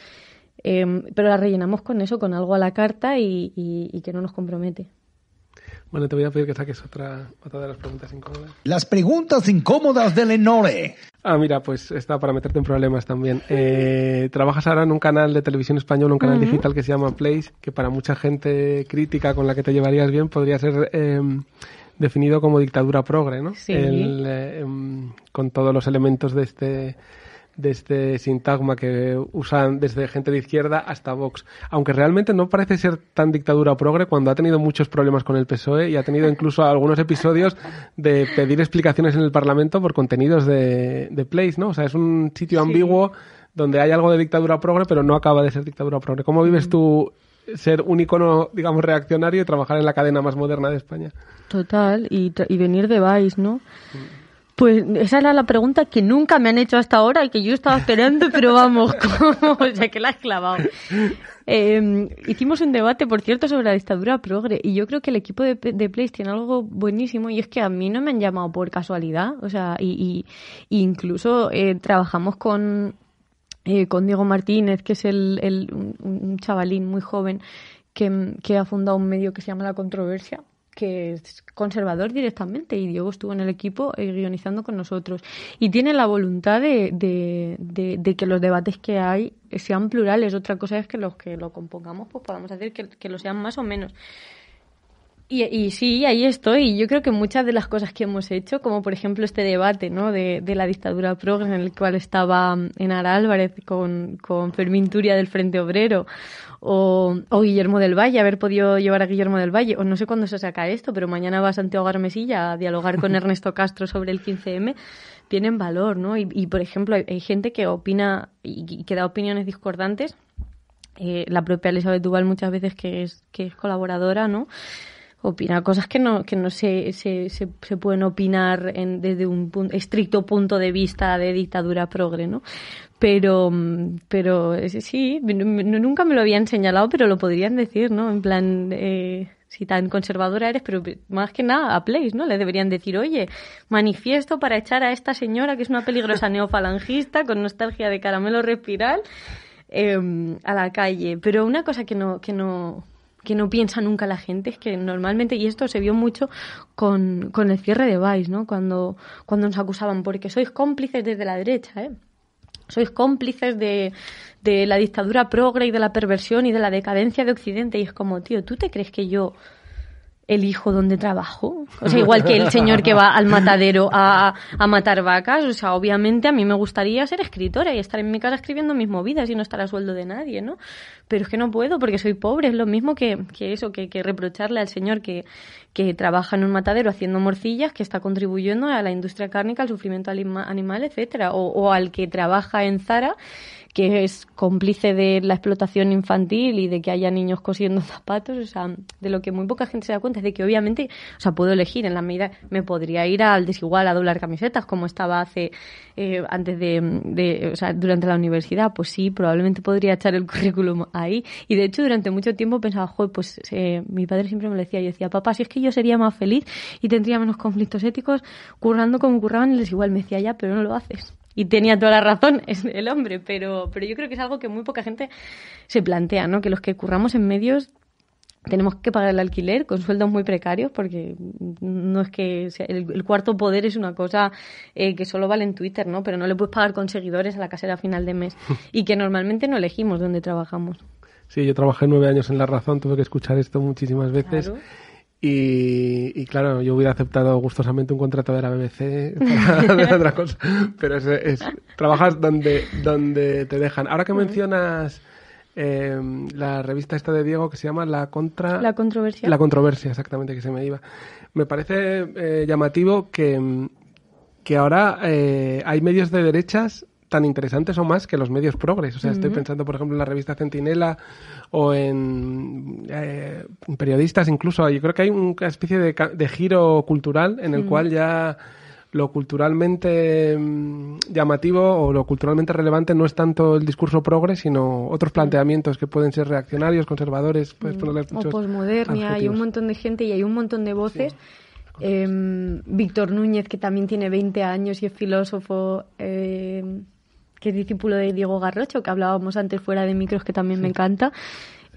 em, pero la rellenamos con eso, con algo a la carta y que no nos compromete. Bueno, te voy a pedir que saques otra, de las preguntas incómodas. Las preguntas incómodas de Lenore. Ah, mira, pues está para meterte en problemas también. Eh, trabajas ahora en un canal de televisión español, un canal digital que se llama Place, que para mucha gente crítica con la que te llevarías bien podría ser em, definido como dictadura progre, ¿no? Sí. Eh, em, con todos los elementos de este de este sintagma que usan desde gente de izquierda hasta Vox. Aunque realmente no parece ser tan dictadura progre cuando ha tenido muchos problemas con el PSOE y ha tenido incluso algunos episodios de pedir explicaciones en el Parlamento por contenidos de, de Place, ¿no? O sea, es un sitio ambiguo donde hay algo de dictadura progre, pero no acaba de ser dictadura progre. ¿Cómo vives mm. tú ser un icono, digamos, reaccionario y trabajar en la cadena más moderna de España? Total, y, y venir de Vice, ¿no? Mm. Pues esa era la pregunta que nunca me han hecho hasta ahora y que yo estaba esperando, pero vamos, ¿cómo? o sea, que la has clavado. Em, hicimos un debate, por cierto, sobre la dictadura progre y yo creo que el equipo de, de Place tiene algo buenísimo y es que a mí no me han llamado por casualidad, o sea, y, incluso eh, trabajamos con, eh, con Diego Martínez, que es el, un, un chavalín muy joven que ha fundado un medio que se llama La Controversia que es conservador directamente y Diego estuvo en el equipo eh, guionizando con nosotros y tiene la voluntad de, de, que los debates que hay sean plurales. Otra cosa es que los que lo compongamos pues podamos hacer que, que lo sean más o menos. Y, y, sí, ahí estoy. Yo creo que muchas de las cosas que hemos hecho, como por ejemplo este debate ¿no? de, de la dictadura progres en el cual estaba Enar Álvarez con, con Fermín Turia del Frente Obrero, o, Guillermo del Valle, haber podido llevar a Guillermo del Valle, o no sé cuándo se saca esto, pero mañana va Santiago Garmesilla a dialogar con Ernesto Castro sobre el 15M, tienen valor, ¿no? Y, por ejemplo, hay, gente que opina y que da opiniones discordantes. Eh, la propia Elizabeth Duval muchas veces que es, que es colaboradora, ¿no? opina cosas que no, que no se, se, pueden opinar desde un estricto punto de vista de dictadura progre, ¿no? Pero, pero sí, nunca me lo habían señalado, pero lo podrían decir, ¿no? En plan, eh, si tan conservadora eres, pero más que nada a Place, ¿no? Le deberían decir, oye, manifiesto para echar a esta señora que es una peligrosa neofalangista con nostalgia de caramelo respiral em, a la calle. Pero una cosa que no, que no, que no piensa nunca la gente, es que normalmente, y esto se vio mucho con, con el cierre de Vice, ¿no? Cuando, cuando nos acusaban, porque sois cómplices desde la derecha, ¿eh? sois cómplices de, de, la dictadura progre y de la perversión y de la decadencia de Occidente. Y es como, tío, ¿tú te crees que yo el hijo donde trabajo. O sea, igual que el señor que va al matadero a, a, matar vacas. O sea, obviamente a mí me gustaría ser escritora y estar en mi casa escribiendo mis movidas y no estar a sueldo de nadie, ¿no? Pero es que no puedo porque soy pobre. Es lo mismo que, que eso, que, que reprocharle al señor que, que trabaja en un matadero haciendo morcillas, que está contribuyendo a la industria cárnica, al sufrimiento animal, etcétera, o, o al que trabaja en Zara que es cómplice de la explotación infantil y de que haya niños cosiendo zapatos, o sea, de lo que muy poca gente se da cuenta es de que obviamente, o sea, puedo elegir en la medida, me podría ir al desigual a doblar camisetas como estaba hace, eh, antes de, o sea, durante la universidad, pues sí, probablemente podría echar el currículum ahí. Y de hecho, durante mucho tiempo pensaba, joder, pues eh, mi padre siempre me decía, yo decía, papá, si es que yo sería más feliz y tendría menos conflictos éticos currando como curraban, el desigual, me decía ya, pero no lo haces y tenía toda la razón es el hombre, pero, pero yo creo que es algo que muy poca gente se plantea, ¿no? Que los que curramos en medios tenemos que pagar el alquiler con sueldos muy precarios porque no es que el, cuarto poder es una cosa eh, que solo vale en Twitter, ¿no? Pero no le puedes pagar con seguidores a la casera a final de mes y que normalmente no elegimos dónde trabajamos. Sí, yo trabajé nueve años en La Razón, tuve que escuchar esto muchísimas veces. Y, y, claro, yo hubiera aceptado gustosamente un contrato de la BBC para otra cosa. Pero es, es, trabajas donde, donde te dejan. Ahora que mencionas eh, la revista esta de Diego que se llama La Contra... La Controversia. La Controversia, exactamente, que se me iba. Me parece eh, llamativo que, que ahora eh, hay medios de derechas tan interesantes o más que los medios progres. O sea, estoy pensando, por ejemplo, en la revista Centinela o en eh, periodistas incluso. Yo creo que hay una especie de, giro cultural en el cual ya lo culturalmente mm, llamativo o lo culturalmente relevante no es tanto el discurso progre, sino otros planteamientos que pueden ser reaccionarios, conservadores, puedes ponerle O hay un montón de gente y hay un montón de voces. Em, Víctor Núñez, que también tiene 20 años y es filósofo, eh, que es discípulo de Diego Garrocho, que hablábamos antes fuera de micros, que también me encanta.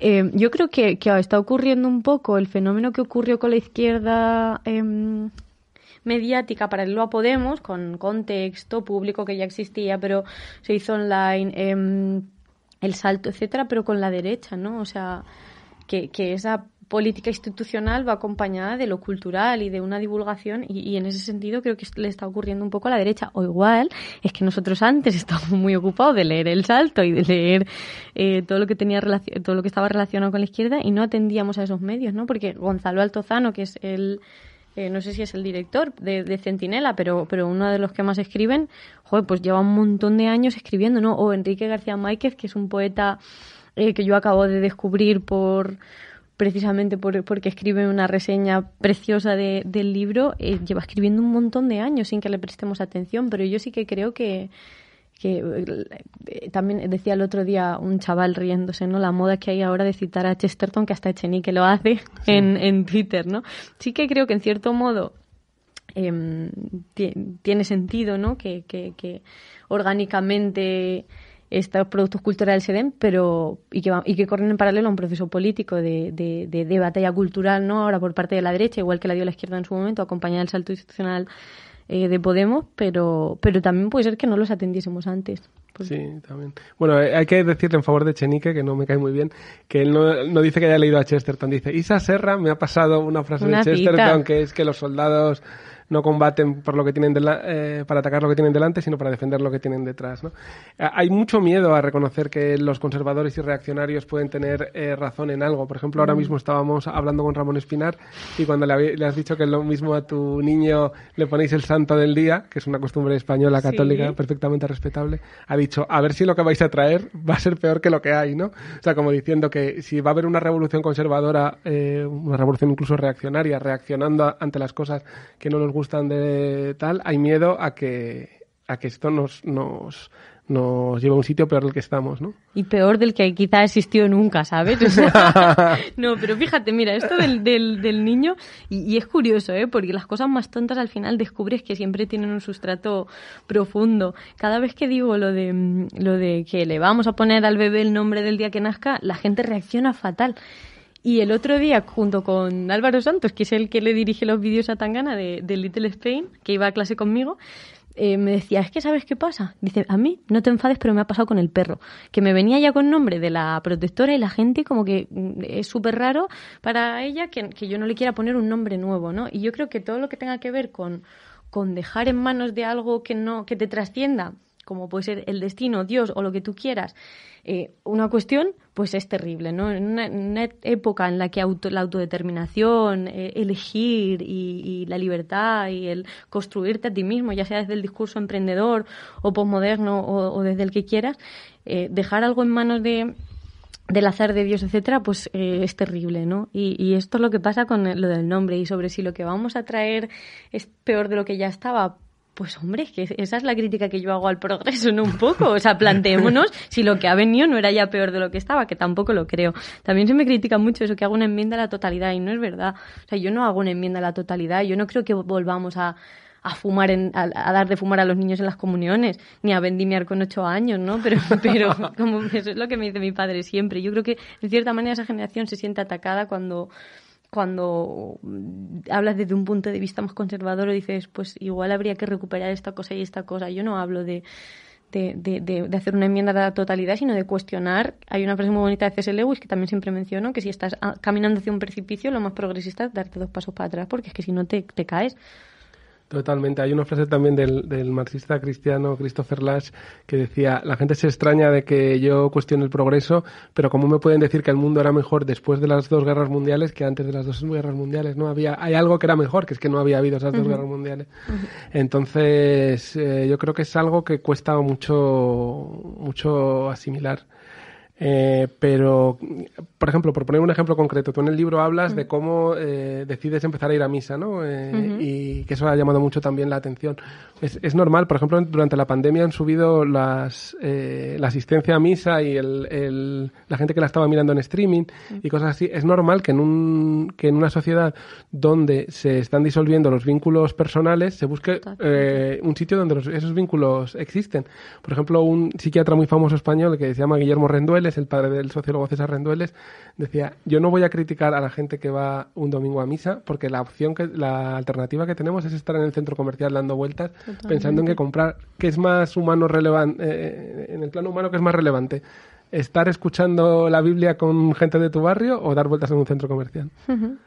Eh, yo creo que, que, ah, está ocurriendo un poco el fenómeno que ocurrió con la izquierda em, mediática para el Lo Podemos, con contexto público que ya existía, pero se hizo online, em, el salto, etcétera, pero con la derecha, ¿no? O sea, que, que esa política institucional va acompañada de lo cultural y de una divulgación y, en ese sentido creo que le está ocurriendo un poco a la derecha. O igual es que nosotros antes estábamos muy ocupados de leer El Salto y de leer eh, todo lo que tenía todo lo que estaba relacionado con la izquierda y no atendíamos a esos medios, ¿no? Porque Gonzalo Altozano, que es el eh, no sé si es el director de, Centinela, pero, pero uno de los que más escriben, joder, pues lleva un montón de años escribiendo, ¿no? O Enrique García Máquez, que es un poeta eh, que yo acabo de descubrir por, precisamente porque escribe una reseña preciosa del libro, eh, lleva escribiendo un montón de años sin que le prestemos atención, pero yo sí que creo que, eh, también decía el otro día un chaval riéndose, ¿no? La moda que hay ahora de citar a Chesterton, que hasta Echenique lo hace en, Twitter, ¿no? Sí que creo que en cierto modo em, tiene sentido, ¿no? Que, que orgánicamente estos productos culturales se den, pero y que, y que corren en paralelo a un proceso político de, de, batalla cultural, ¿no? Ahora por parte de la derecha, igual que la dio la izquierda en su momento, acompañada del salto institucional eh, de Podemos, pero, pero también puede ser que no los atendiésemos antes. Sí, también. Bueno, eh, hay que decirle en favor de Chenique, que no me cae muy bien, que él no, no dice que haya leído a Chesterton, dice, Isa Serra me ha pasado una frase de Chesterton, que es que los soldados no combaten por lo que tienen eh, para atacar lo que tienen delante, sino para defender lo que tienen detrás. Hay mucho miedo a reconocer que los conservadores y reaccionarios pueden tener eh, razón en algo. Por ejemplo, ahora mm. mismo estábamos hablando con Ramón Espinar y cuando le, has dicho que lo mismo a tu niño le ponéis el santo del día, que es una costumbre española católica perfectamente respetable, ha dicho, a ver si lo que vais a traer va a ser peor que lo que hay, ¿no? O sea, como diciendo que si va a haber una revolución conservadora, eh, una revolución incluso reaccionaria, reaccionando ante las cosas que no nos gustan, gustan de tal, hay miedo a que, a que esto nos, nos, nos a un sitio peor del que estamos, ¿no? Y peor del que quizá existió nunca, ¿sabes? no, pero fíjate, mira, esto del, del, niño, y, es curioso, ¿eh? Porque las cosas más tontas al final descubres que siempre tienen un sustrato profundo. Cada vez que digo lo de, lo de que le vamos a poner al bebé el nombre del día que nazca, la gente reacciona fatal. Y el otro día, junto con Álvaro Santos, que es el que le dirige los vídeos a Tangana de, de Little Spain, que iba a clase conmigo, eh, me decía, es que sabes qué pasa. Dice, a mí no te enfades, pero me ha pasado con el perro. Que me venía ya con nombre de la protectora y la gente como que mm, es súper raro para ella que, yo no le quiera poner un nombre nuevo, ¿no? Y yo creo que todo lo que tenga que ver con, con dejar en manos de algo que, no, que te trascienda como puede ser el destino, Dios o lo que tú quieras, eh, una cuestión, pues es terrible, ¿no? En una, época en la que la autodeterminación, eh, elegir y, la libertad y el construirte a ti mismo, ya sea desde el discurso emprendedor o posmoderno o, desde el que quieras, eh, dejar algo en manos de del azar de Dios, etcétera, pues es terrible, ¿no? y, esto es lo que pasa con lo del nombre y sobre si lo que vamos a traer es peor de lo que ya estaba, pues hombre, que esa es la crítica que yo hago al progreso, ¿no? Un poco. O sea, planteémonos si lo que ha venido no era ya peor de lo que estaba, que tampoco lo creo. También se me critica mucho eso, que hago una enmienda a la totalidad, y no es verdad. O sea, yo no hago una enmienda a la totalidad, yo no creo que volvamos a, a fumar en, a, dar de fumar a los niños en las comuniones, ni a vendimiar con ocho años, ¿no? Pero, pero como eso es lo que me dice mi padre siempre. Yo creo que de cierta manera esa generación se siente atacada cuando cuando mm, hablas desde un punto de vista más conservador o dices, pues igual habría que recuperar esta cosa y esta cosa. Yo no hablo de, de, de, de hacer una enmienda a la totalidad, sino de cuestionar. Hay una frase muy bonita de C.S. Lewis que también siempre menciono, que si estás ah, caminando hacia un precipicio, lo más progresista es darte dos pasos para atrás, porque es que si no te, te caes. Totalmente. Hay una frase también del, marxista cristiano Christopher Lash que decía, la gente se extraña de que yo cuestione el progreso, pero ¿cómo me pueden decir que el mundo era mejor después de las dos guerras mundiales que antes de las dos guerras mundiales? No había, hay algo que era mejor, que es que no había habido esas dos guerras mundiales. Entonces, eh, yo creo que es algo que cuesta mucho, mucho asimilar. Eh, pero, por ejemplo, por poner un ejemplo concreto, tú en el libro hablas de mm. cómo eh, decides empezar a ir a misa, ¿no? Eh, y que eso ha llamado mucho también la atención. Es, es, normal, por ejemplo, durante la pandemia han subido las, la asistencia a misa y el, el, la gente que la estaba mirando en streaming y cosas así. Es normal que en, un, que en una sociedad donde se están disolviendo los vínculos personales se busque un sitio donde esos vínculos existen. Por ejemplo, un psiquiatra muy famoso español que se llama Guillermo Rendueles el padre del sociólogo César Rendueles, decía, yo no voy a criticar a la gente que va un domingo a misa, porque la opción, que, la alternativa que tenemos es estar en el centro comercial dando vueltas, pensando en que comprar, que es más humano relevante, eh, en el plano humano que es más relevante, estar escuchando la Biblia con gente de tu barrio o dar vueltas en un centro comercial.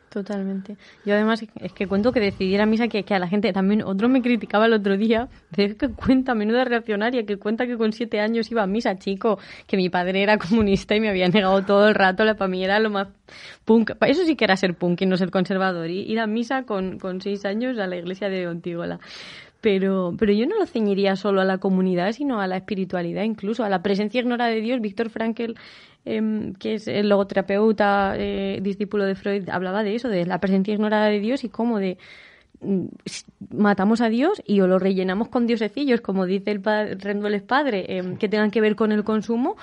Totalmente. Yo además es que cuento que ir a misa que, a la gente también, otro me criticaba el otro día, que cuenta, menuda reaccionaria, que cuenta que con siete años iba a misa, chico, que mi padre era comunista y me había negado todo el rato, la para mí era lo más punk. Eso sí que era ser punk y no ser conservador, y ir a misa con, con seis años a la iglesia de Ontígola. Pero, pero yo no lo ceñiría solo a la comunidad, sino a la espiritualidad, incluso a la presencia ignorada de Dios. Víctor Frankel, em, que es el logoterapeuta, eh, discípulo de Freud, hablaba de eso, de la presencia ignorada de Dios y cómo de mm, matamos a Dios y o lo rellenamos con diosecillos, como dice el padre, Rendueles em, Padre, que tengan que ver con el consumo,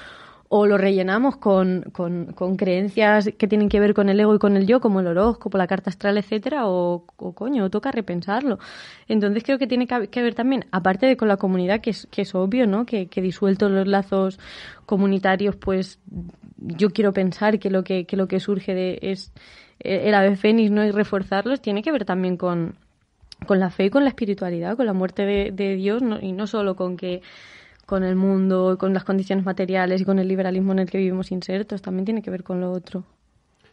o lo rellenamos con, con, con, creencias que tienen que ver con el ego y con el yo, como el horóscopo, la carta astral, etcétera, o, o coño, toca repensarlo. Entonces creo que tiene que ver también, aparte de con la comunidad, que es, que es obvio, ¿no? Que, que disuelto los lazos comunitarios, pues yo quiero pensar que lo que, que lo que surge de es eh, el ave fénix, ¿no? Y reforzarlos, tiene que ver también con, con la fe y con la espiritualidad, con la muerte de, de Dios, y no solo con que con el mundo, con las condiciones materiales y con el liberalismo en el que vivimos insertos, también tiene que ver con lo otro.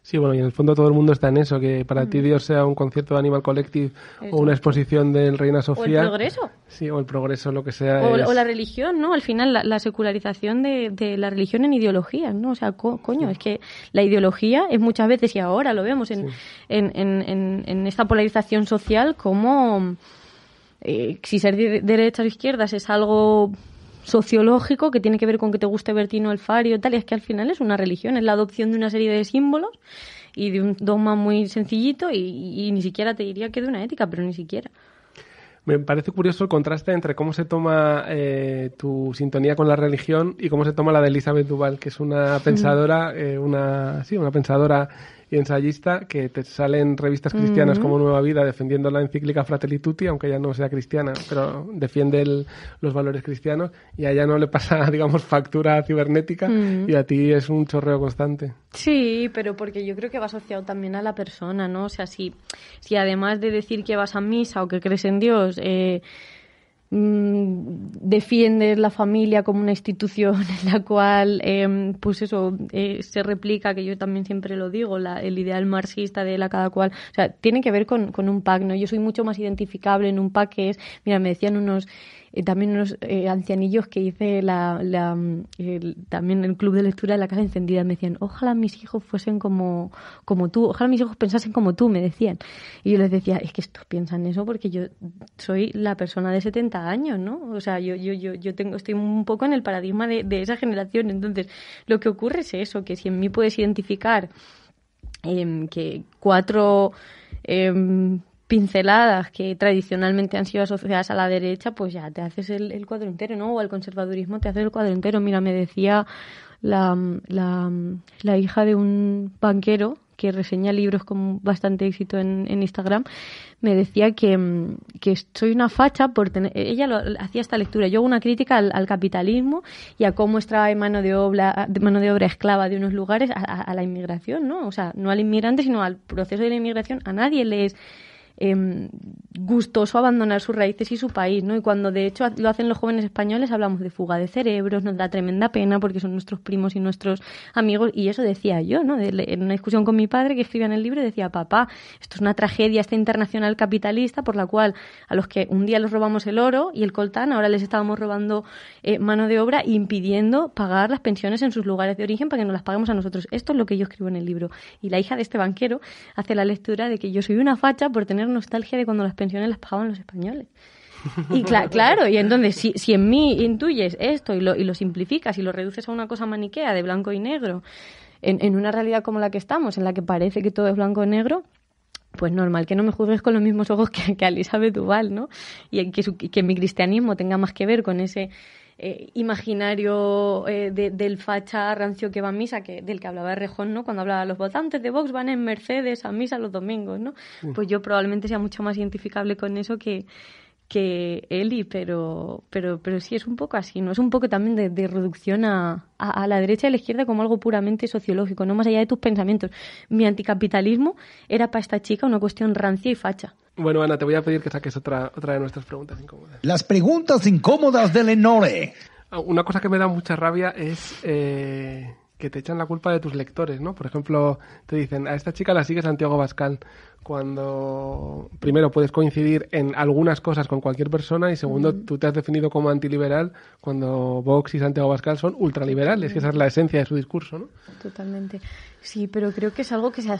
Sí, bueno, y en el fondo todo el mundo está en eso, que para ti mm. Dios sea un concierto de Animal Collective o una exposición del Reina Sofía. O el progreso. Sí, o el progreso, lo que sea. O, la religión, ¿no? Al final, la, secularización de, la religión en ideologías, ¿no? O sea, coño, es que la ideología es muchas veces, y ahora lo vemos en, esta polarización social, como... Eh, si ser de derecha o izquierda es algo sociológico que tiene que ver con que te guste Bertino Alfario y tal, y es que al final es una religión, es la adopción de una serie de símbolos y de un dogma muy sencillito y, ni siquiera te diría que de una ética, pero ni siquiera. Me parece curioso el contraste entre cómo se toma eh, tu sintonía con la religión y cómo se toma la de Elizabeth Duval, que es una mm. pensadora, eh, una sí, una pensadora y ensayista que te salen revistas cristianas como Nueva Vida defendiendo la encíclica Fratelli Tutti, aunque ya no sea cristiana, pero defiende los valores cristianos y a ella no le pasa, digamos, factura cibernética y a ti es un chorreo constante. Sí, pero porque yo creo que va asociado también a la persona, ¿no? O sea, si, si además de decir que vas a misa o que crees en Dios, eh, Mm, defiende la familia como una institución en la cual, em, pues eso, eh, se replica, que yo también siempre lo digo, el ideal marxista de la cada cual. O sea, tiene que ver con, con un pack, ¿no? Yo soy mucho más identificable en un pack que es, mira, me decían unos eh, también unos eh, ancianillos que hice la, mm, también el club de lectura de la Casa encendida me decían, ojalá mis hijos fuesen como, como tú, ojalá mis hijos pensasen como tú, me decían. Y yo les decía, es que estos piensan eso porque yo soy la persona de 70 años, ¿no? O sea, yo, yo, yo, yo tengo, estoy un poco en el paradigma de, esa generación. Entonces, lo que ocurre es eso, que si en mí puedes identificar em, que cuatro em, pinceladas que tradicionalmente han sido asociadas a la derecha, pues ya te haces el, cuadro entero, ¿no? O al conservadurismo te haces el cuadro entero. Mira, me decía la, la, hija de un banquero que reseña libros con bastante éxito en, Instagram, me decía que, soy una facha por tener... Ella hacía esta lectura. Yo hago una crítica al, capitalismo y a cómo extrae mano de obra, mano de obra esclava de unos lugares a, a la inmigración, ¿no? O sea, no al inmigrante, sino al proceso de la inmigración. A nadie le es Em, gustoso abandonar sus raíces y su país, ¿no? Y cuando de hecho lo hacen los jóvenes españoles hablamos de fuga de cerebros, nos da tremenda pena porque son nuestros primos y nuestros amigos y eso decía yo, ¿no? en una discusión con mi padre que escribía en el libro decía, papá, esto es una tragedia esta internacional capitalista por la cual a los que un día los robamos el oro y el coltán, ahora les estábamos robando eh, mano de obra impidiendo pagar las pensiones en sus lugares de origen para que nos las paguemos a nosotros. Esto es lo que yo escribo en el libro. Y la hija de este banquero hace la lectura de que yo soy una facha por tener nostalgia de cuando las pensiones las pagaban los españoles. Y claro, y entonces si, si, en mí intuyes esto y lo, simplificas y lo reduces a una cosa maniquea de blanco y negro, en, una realidad como la que estamos, en la que parece que todo es blanco y negro, pues normal que no me juzgues con los mismos ojos que, que Elizabeth Duval, ¿no? Y que, que mi cristianismo tenga más que ver con ese eh, imaginario eh, del facha rancio que va a misa, que, del que hablaba Rejón, ¿no? Cuando hablaba, los votantes de Vox van en Mercedes a misa los domingos, ¿no? Pues yo probablemente sea mucho más identificable con eso que, que Eli, pero, pero, pero sí es un poco así, ¿no? Es un poco también de, reducción a, la derecha y a la izquierda como algo puramente sociológico, no más allá de tus pensamientos. Mi anticapitalismo era para esta chica una cuestión rancia y facha. Bueno, Ana, te voy a pedir que saques otra, otra de nuestras preguntas incómodas. Las preguntas incómodas de Lenore. Ah, una cosa que me da mucha rabia es... Eh, que te echan la culpa de tus lectores, ¿no? Por ejemplo, te dicen, a esta chica la sigue Santiago Bascal cuando primero puedes coincidir en algunas cosas con cualquier persona y segundo tú te has definido como antiliberal cuando Vox y Santiago Bascal son ultraliberales, que esa es la esencia de su discurso, ¿no? Totalmente. Sí, pero creo que es algo que se ha,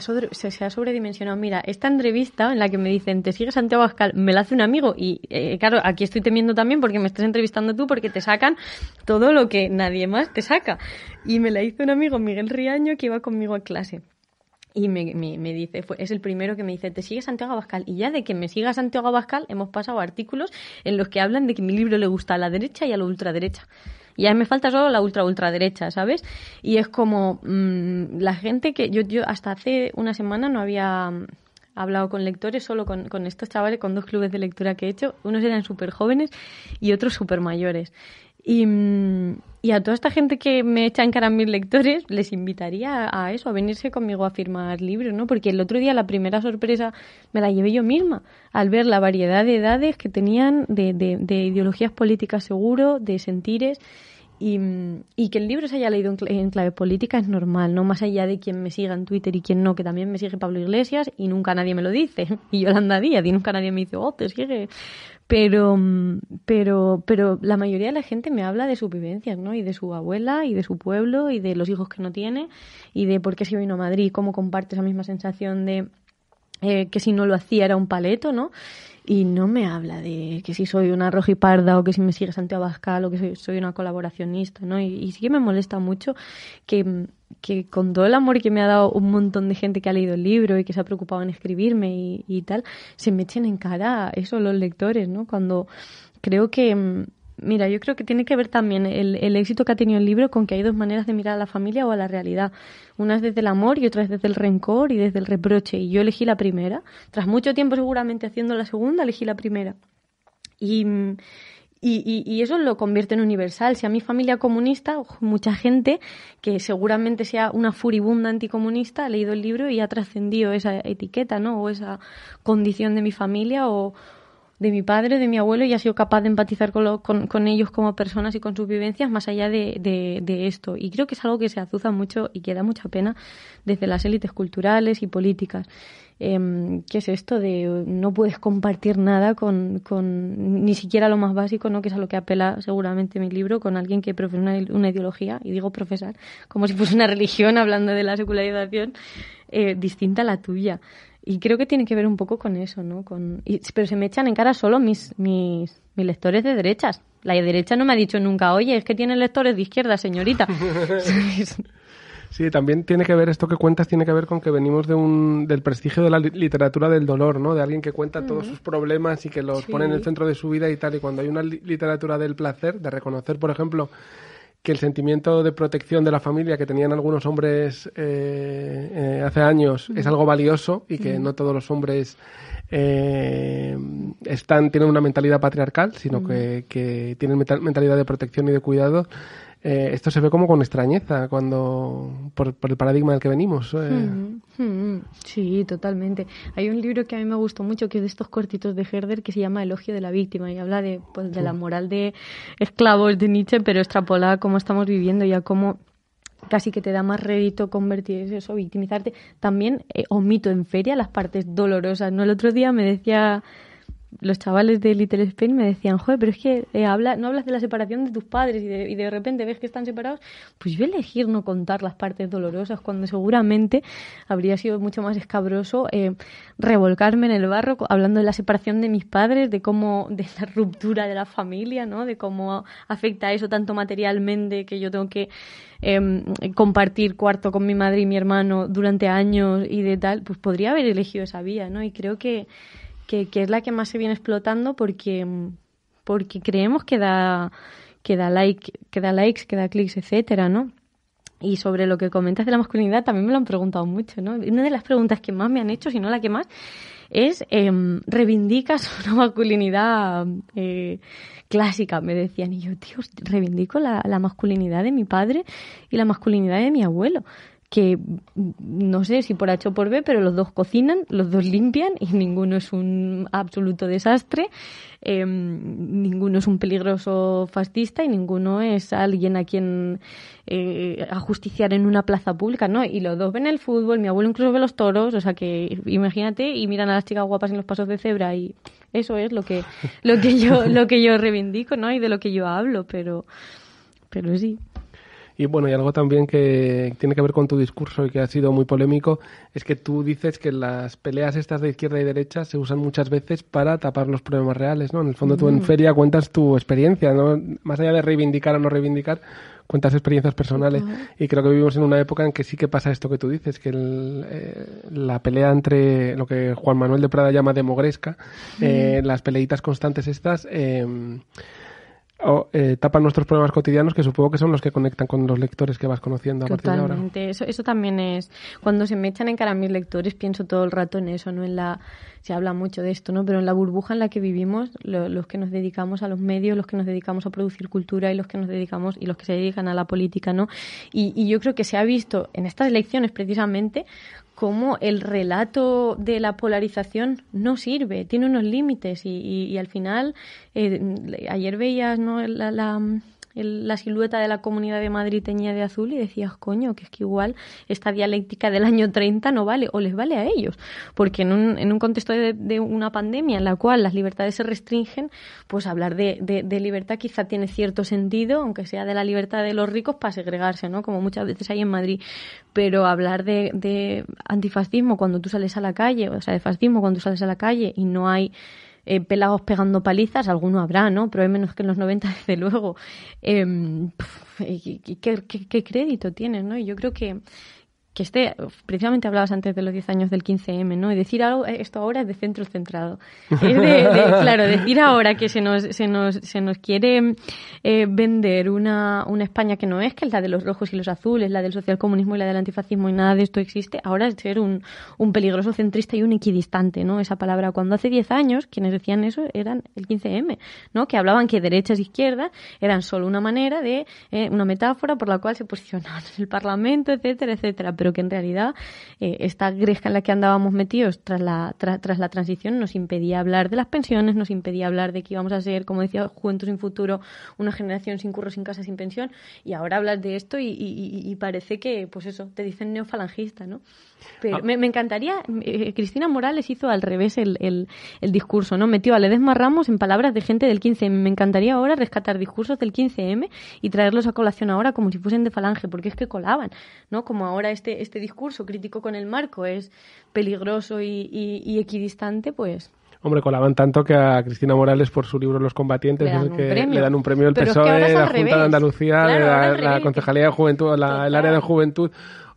sobredimensionado. Mira, esta entrevista en la que me dicen, te sigue Santiago Bascal, me la hace un amigo y eh, claro, aquí estoy temiendo también porque me estás entrevistando tú porque te sacan todo lo que nadie más te saca. Y me la hizo un amigo, Miguel Riaño, que iba conmigo a clase. Y me, me, dice, es el primero que me dice, te sigue Santiago Abascal. Y ya de que me siga Santiago Abascal hemos pasado artículos en los que hablan de que mi libro le gusta a la derecha y a la ultraderecha. Y a mí me falta solo la ultra ultraderecha, ¿sabes? Y es como mm, la gente que yo, yo hasta hace una semana no había mm, hablado con lectores, solo con, con, estos chavales, con dos clubes de lectura que he hecho. Unos eran súper jóvenes y otros súper mayores. Y, y a toda esta gente que me echa en cara a mis lectores, les invitaría a eso, a venirse conmigo a firmar libros, ¿no? Porque el otro día la primera sorpresa me la llevé yo misma, al ver la variedad de edades que tenían, de, de, ideologías políticas seguro, de sentires. Y, que el libro se haya leído en, en, clave política es normal, no más allá de quien me siga en Twitter y quien no, que también me sigue Pablo Iglesias y nunca nadie me lo dice, y Yolanda Díaz, y nunca nadie me dice, oh, te sigue pero, pero, pero la mayoría de la gente me habla de sus vivencias, ¿no? Y de su abuela, y de su pueblo, y de los hijos que no tiene, y de por qué se vino a Madrid, cómo comparte esa misma sensación de eh, que si no lo hacía era un paleto, ¿no? y no me habla de que si soy una rojiparda o que si me sigue Santiago Abascal o que soy, una colaboracionista, ¿no? Y, sí que me molesta mucho que, que, con todo el amor que me ha dado un montón de gente que ha leído el libro y que se ha preocupado en escribirme y, y tal, se me echen en cara eso los lectores, ¿no? Cuando creo que mm, Mira, yo creo que tiene que ver también el, el, éxito que ha tenido el libro con que hay dos maneras de mirar a la familia o a la realidad. Una es desde el amor y otra es desde el rencor y desde el reproche. Y yo elegí la primera. Tras mucho tiempo seguramente haciendo la segunda, elegí la primera. Y, y, y, y eso lo convierte en universal. Si a mi familia comunista, mucha gente que seguramente sea una furibunda anticomunista ha leído el libro y ha trascendido esa etiqueta, ¿no? O esa condición de mi familia o de mi padre, de mi abuelo y ha sido capaz de empatizar con, ellos como personas y con sus vivencias más allá de, esto. Y creo que es algo que se azuza mucho y que da mucha pena desde las élites culturales y políticas. Eh, ¿Qué es esto de no puedes compartir nada con, ni siquiera lo más básico, ¿no? que es a lo que apela seguramente mi libro, con alguien que profesa una, ideología, y digo profesar, como si fuese una religión hablando de la secularización, eh, distinta a la tuya? Y creo que tiene que ver un poco con eso, ¿no? Con... pero se me echan en cara solo mis, mis, mis lectores de derechas. La de derecha no me ha dicho nunca, oye, es que tiene lectores de izquierda, señorita. sí, también tiene que ver, esto que cuentas tiene que ver con que venimos de un, del prestigio de la literatura del dolor, ¿no? De alguien que cuenta todos sus problemas y que los pone en el centro de su vida y tal. Y cuando hay una literatura del placer, de reconocer, por ejemplo, que el sentimiento de protección de la familia que tenían algunos hombres eh, eh, hace años es algo valioso y que no todos los hombres eh, están tienen una mentalidad patriarcal, sino que, que, tienen mentalidad de protección y de cuidado eh, esto se ve como con extrañeza cuando por, por el paradigma del que venimos. Eh. Mm, mm, sí, totalmente. Hay un libro que a mí me gustó mucho, que es de estos cortitos de Herder, que se llama Elogio de la víctima y habla de, pues, de la moral de esclavos de Nietzsche, pero extrapolada a cómo estamos viviendo y a cómo casi que te da más rédito convertir eso, victimizarte. También eh, omito en feria las partes dolorosas. ¿no? El otro día me decía los chavales de Little Spain me decían, joder, pero es que eh, habla, no hablas de la separación de tus padres y de, y de repente ves que están separados. Pues yo elegir no contar las partes dolorosas cuando seguramente habría sido mucho más escabroso eh, revolcarme en el barro hablando de la separación de mis padres, de cómo, de la ruptura de la familia, ¿no? De cómo afecta eso tanto materialmente que yo tengo que em, compartir cuarto con mi madre y mi hermano durante años y de tal, pues podría haber elegido esa vía, ¿no? Y creo que que, es la que más se viene explotando porque, porque creemos que da, que da like, que da likes, que da clics, etcétera, ¿no? Y sobre lo que comentas de la masculinidad también me lo han preguntado mucho, ¿no? Una de las preguntas que más me han hecho, si no la que más, es em, reivindicas una masculinidad eh, clásica, me decían. Y yo, tío, reivindico la, la, masculinidad de mi padre y la masculinidad de mi abuelo que no sé si por H o por B, pero los dos cocinan, los dos limpian y ninguno es un absoluto desastre, em, ninguno es un peligroso fascista y ninguno es alguien a quien eh, ajusticiar en una plaza pública, ¿no? Y los dos ven el fútbol, mi abuelo incluso ve los toros, o sea que imagínate y miran a las chicas guapas en los pasos de cebra y eso es lo que, lo que yo, lo que yo reivindico, ¿no? Y de lo que yo hablo, pero, pero sí. Y bueno, y algo también que tiene que ver con tu discurso y que ha sido muy polémico, es que tú dices que las peleas estas de izquierda y derecha se usan muchas veces para tapar los problemas reales, ¿no? En el fondo tú en mm. feria cuentas tu experiencia, ¿no? Más allá de reivindicar o no reivindicar, cuentas experiencias personales. Y creo que vivimos en una época en que sí que pasa esto que tú dices, que eh, la pelea entre lo que Juan Manuel de Prada llama demogresca, mm. eh, las peleitas constantes estas... Em, o, eh, tapan nuestros problemas cotidianos que supongo que son los que conectan con los lectores que vas conociendo a partir de ahora. Eso, eso también es. Cuando se me echan en cara a mis lectores, pienso todo el rato en eso, ¿no? En la, se habla mucho de esto, ¿no? Pero en la burbuja en la que vivimos, los que nos dedicamos a los medios, los que nos dedicamos a producir cultura y los que nos dedicamos y los que se dedican a la política, ¿no? Y, y yo creo que se ha visto en estas elecciones precisamente cómo el relato de la polarización no sirve, tiene unos límites y, al final, eh, ayer veías ¿no? la, la la silueta de la comunidad de Madrid tenía de azul y decías, coño, que es que igual esta dialéctica del año 30 no vale o les vale a ellos. Porque en un, en un contexto de, una pandemia en la cual las libertades se restringen, pues hablar de, de, de, libertad quizá tiene cierto sentido, aunque sea de la libertad de los ricos para segregarse, ¿no? Como muchas veces hay en Madrid. Pero hablar de, de antifascismo cuando tú sales a la calle, o sea, de fascismo cuando tú sales a la calle y no hay eh, pelados pegando palizas, alguno habrá, ¿no? Pero hay menos que en los 90, desde luego. Em, ¿qué, crédito tienes? no? Y yo creo que que esté, precisamente hablabas antes de los 10 años del 15M, ¿no? Y decir eh, esto ahora es de centro centrado. claro, decir ahora que se nos, se nos, se nos quiere eh, vender una, España que no es, que es la de los rojos y los azules, la del socialcomunismo y la del antifascismo y nada de esto existe, ahora es ser un, peligroso centrista y un equidistante, ¿no? Esa palabra, cuando hace 10 años quienes decían eso eran el 15M, ¿no? Que hablaban que derechas e izquierdas eran solo una manera de, eh, una metáfora por la cual se posicionaba en el Parlamento, etcétera, etcétera. Porque en realidad eh, esta greja en la que andábamos metidos tras la, tras la transición nos impedía hablar de las pensiones, nos impedía hablar de que íbamos a ser, como decía, juntos sin futuro, una generación sin curro, sin casa, sin pensión, y ahora hablas de esto y, y parece que, pues eso, te dicen neofalangista, ¿no? Ah. me, encantaría, eh, Cristina Morales hizo al revés el, discurso, ¿no? Metió a Ledesma Ramos en palabras de gente del 15M. Me encantaría ahora rescatar discursos del 15M y traerlos a colación ahora como si fuesen de falange, porque es que colaban, ¿no? Como ahora este, este discurso crítico con el marco es peligroso y, equidistante, pues... Hombre, colaban tanto que a Cristina Morales por su libro Los Combatientes le dan, un, que premio. Le dan un premio el PSOE, e, la Junta de Andalucía, la Concejalía de Juventud, el área de Juventud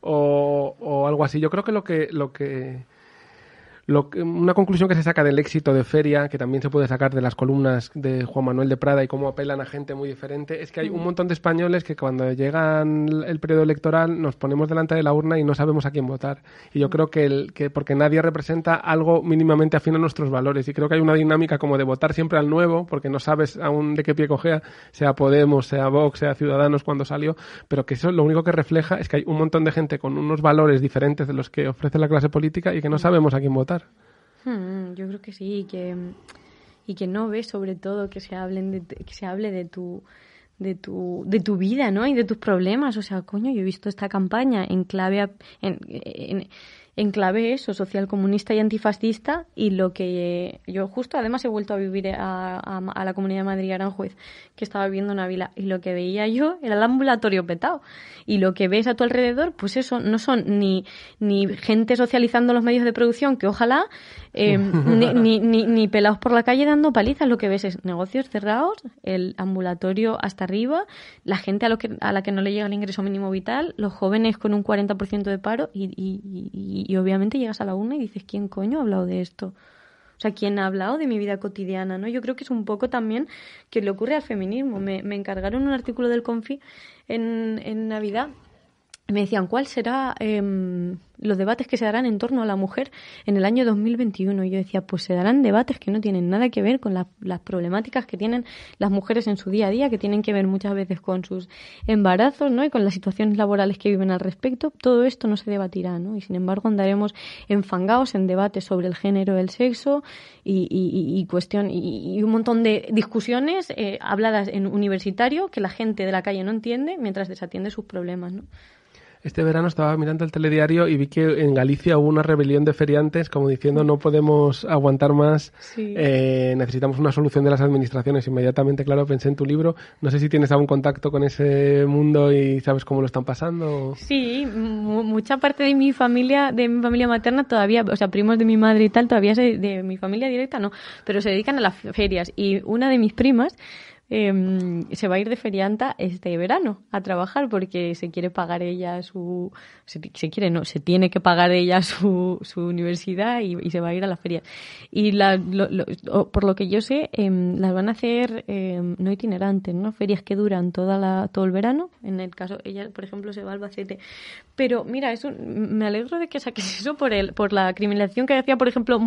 o, o algo así. Yo creo que lo que, lo que una conclusión que se saca del éxito de Feria, que también se puede sacar de las columnas de Juan Manuel de Prada y cómo apelan a gente muy diferente, es que hay un mm. montón de españoles que cuando llegan el periodo electoral nos ponemos delante de la urna y no sabemos a quién votar. Y yo mm. creo que, el, que porque nadie representa algo mínimamente afín a nuestros valores. Y creo que hay una dinámica como de votar siempre al nuevo, porque no sabes aún de qué pie cojea, sea Podemos, sea Vox, sea Ciudadanos cuando salió, pero que eso lo único que refleja es que hay un montón de gente con unos valores diferentes de los que ofrece la clase política y que no mm. sabemos a quién votar. Hmm, yo creo que sí, y que, y que no ves sobre todo que se, hablen de, que se hable de tu, de, tu, de tu vida, ¿no? Y de tus problemas. O sea, coño, yo he visto esta campaña en clave... en, clave eso, social comunista y antifascista, y lo que eh, yo justo además he vuelto a vivir a, la comunidad de Madrid Aranjuez, que estaba viviendo en Ávila, y lo que veía yo era el ambulatorio petado. Y lo que ves a tu alrededor, pues eso, no son ni, ni gente socializando los medios de producción, que ojalá, em, ni, ni, pelados por la calle dando palizas, lo que ves es negocios cerrados, el ambulatorio hasta arriba, la gente a, que, a la que no le llega el ingreso mínimo vital, los jóvenes con un 40% de paro y y, obviamente llegas a la una y dices, ¿quién coño ha hablado de esto? O sea, ¿quién ha hablado de mi vida cotidiana? ¿no? Yo creo que es un poco también que le ocurre al feminismo. Me, me encargaron un artículo del Confi en, en Navidad me decían, ¿cuál será em, los debates que se darán en torno a la mujer en el año 2021? Y yo decía, pues se darán debates que no tienen nada que ver con las problemáticas que tienen las mujeres en su día a día, que tienen que ver muchas veces con sus embarazos, ¿no? Y con las situaciones laborales que viven al respecto. Todo esto no se debatirá, ¿no? Y sin embargo andaremos enfangados en debates sobre el género, el sexo y, cuestión y, un montón de discusiones eh, habladas en universitario que la gente de la calle no entiende mientras desatiende sus problemas, ¿no? este verano estaba mirando el telediario y vi que en Galicia hubo una rebelión de feriantes como diciendo no podemos aguantar más, eh, necesitamos una solución de las administraciones. Inmediatamente, claro, pensé en tu libro. No sé si tienes algún contacto con ese mundo y sabes cómo lo están pasando. Sí, mucha parte de mi familia, de mi familia materna todavía, o sea, primos de mi madre y tal, todavía de mi familia directa no, pero se dedican a las ferias. Y una de mis primas Em, se va a ir de ferianta este verano a trabajar porque se quiere pagar ella su. Se, quiere, no, se tiene que pagar ella su, su universidad y, se va a ir a la feria. Y la, por lo que yo sé, em, las van a hacer em, no itinerantes, ¿no? Ferias que duran toda la, todo el verano. En el caso, ella, por ejemplo, se va al Bacete. Pero mira, eso, me alegro de que saques eso por, el, por la criminalización que hacía, por ejemplo,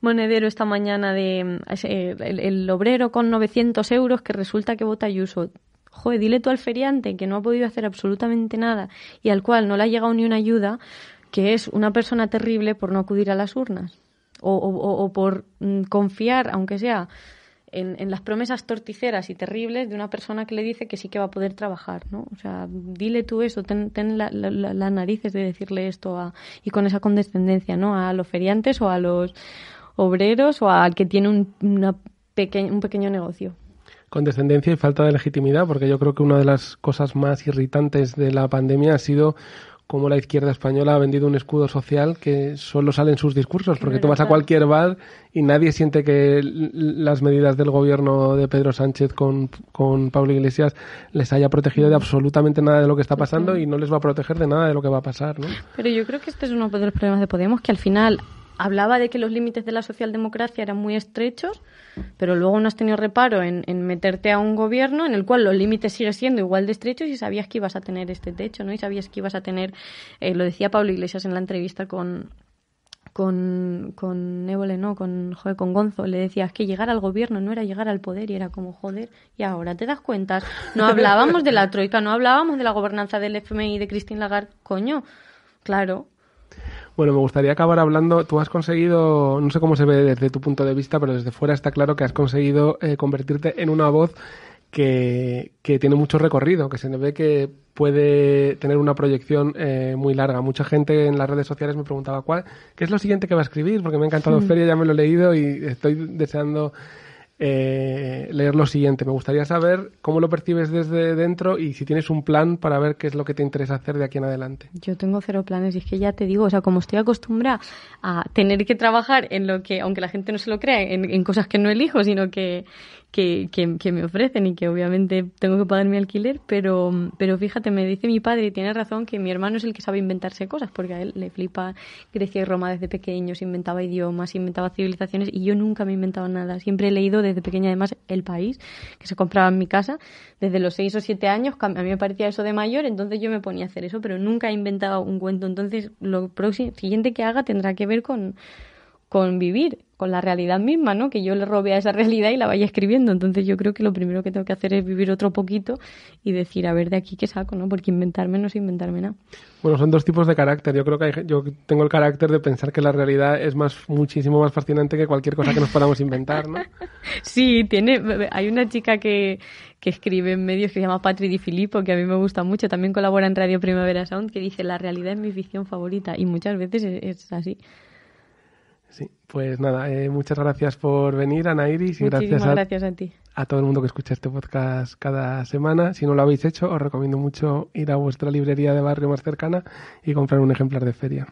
monedero esta mañana de mm, eh, el, obrero con 900 euros que resulta que vota Ayuso. Joder, dile tú al feriante que no ha podido hacer absolutamente nada y al cual no le ha llegado ni una ayuda, que es una persona terrible por no acudir a las urnas o, por mm, confiar, aunque sea en, en, las promesas torticeras y terribles de una persona que le dice que sí que va a poder trabajar, ¿no? O sea, dile tú eso, ten, las narices de decirle esto a, y con esa condescendencia, ¿no? A los feriantes o a los obreros o al que tiene un, una un pequeño negocio Con descendencia y falta de legitimidad, porque yo creo que una de las cosas más irritantes de la pandemia ha sido cómo la izquierda española ha vendido un escudo social que solo sale en sus discursos, porque tú vas a cualquier bar y nadie siente que las medidas del gobierno de Pedro Sánchez con, con Pablo Iglesias les haya protegido de absolutamente nada de lo que está pasando y no les va a proteger de nada de lo que va a pasar. ¿no? Pero yo creo que este es uno de los problemas de Podemos, que al final hablaba de que los límites de la socialdemocracia eran muy estrechos, pero luego no has tenido reparo en, en, meterte a un gobierno en el cual los límites siguen siendo igual de estrechos y sabías que ibas a tener este techo, ¿no? Y sabías que ibas a tener, eh, lo decía Pablo Iglesias en la entrevista con con, con Évole, no, con, joder, con Gonzo, le decías que llegar al gobierno no era llegar al poder y era como, joder, y ahora te das cuenta, no hablábamos de la troika, no hablábamos de la gobernanza del FMI de Christine Lagarde, coño, claro, bueno, me gustaría acabar hablando. Tú has conseguido, no sé cómo se ve desde tu punto de vista, pero desde fuera está claro que has conseguido eh, convertirte en una voz que, que, tiene mucho recorrido, que se ve que puede tener una proyección eh, muy larga. Mucha gente en las redes sociales me preguntaba cuál, qué es lo siguiente que va a escribir, porque me ha encantado Feria, ya me lo he leído y estoy deseando eh, leer lo siguiente. Me gustaría saber cómo lo percibes desde dentro y si tienes un plan para ver qué es lo que te interesa hacer de aquí en adelante. Yo tengo cero planes y es que ya te digo, o sea, como estoy acostumbrada a tener que trabajar en lo que, aunque la gente no se lo crea, en cosas que no elijo, sino que, que, que, me ofrecen y que obviamente tengo que pagar mi alquiler, pero, pero fíjate, me dice mi padre, y tiene razón, que mi hermano es el que sabe inventarse cosas, porque a él le flipa Grecia y Roma desde pequeño, se inventaba idiomas, se inventaba civilizaciones y yo nunca me he inventado nada. Siempre he leído desde pequeña, además, El País, que se compraba en mi casa, desde los seis o siete años, a mí me parecía eso de mayor, entonces yo me ponía a hacer eso, pero nunca he inventado un cuento. Entonces, lo próximo, siguiente que haga tendrá que ver con, con vivir con la realidad misma, ¿no? Que yo le robe a esa realidad y la vaya escribiendo. Entonces yo creo que lo primero que tengo que hacer es vivir otro poquito y decir, a ver, de aquí qué saco, ¿no? Porque inventarme no es inventarme nada. Bueno, son dos tipos de carácter. Yo creo que yo tengo el carácter de pensar que la realidad es más muchísimo más fascinante que cualquier cosa que nos podamos inventar, ¿no? sí, tiene hay una chica que, que escribe en medios que se llama Patri Di Filippo, que a mí me gusta mucho, también colabora en Radio Primavera Sound, que dice, la realidad es mi ficción favorita y muchas veces es así. Pues nada, eh, muchas gracias por venir, Ana Iris, y gracias, gracias a todo el mundo que escucha este podcast cada semana. Si no lo habéis hecho, os recomiendo mucho ir a vuestra librería de barrio más cercana y comprar un ejemplar de feria.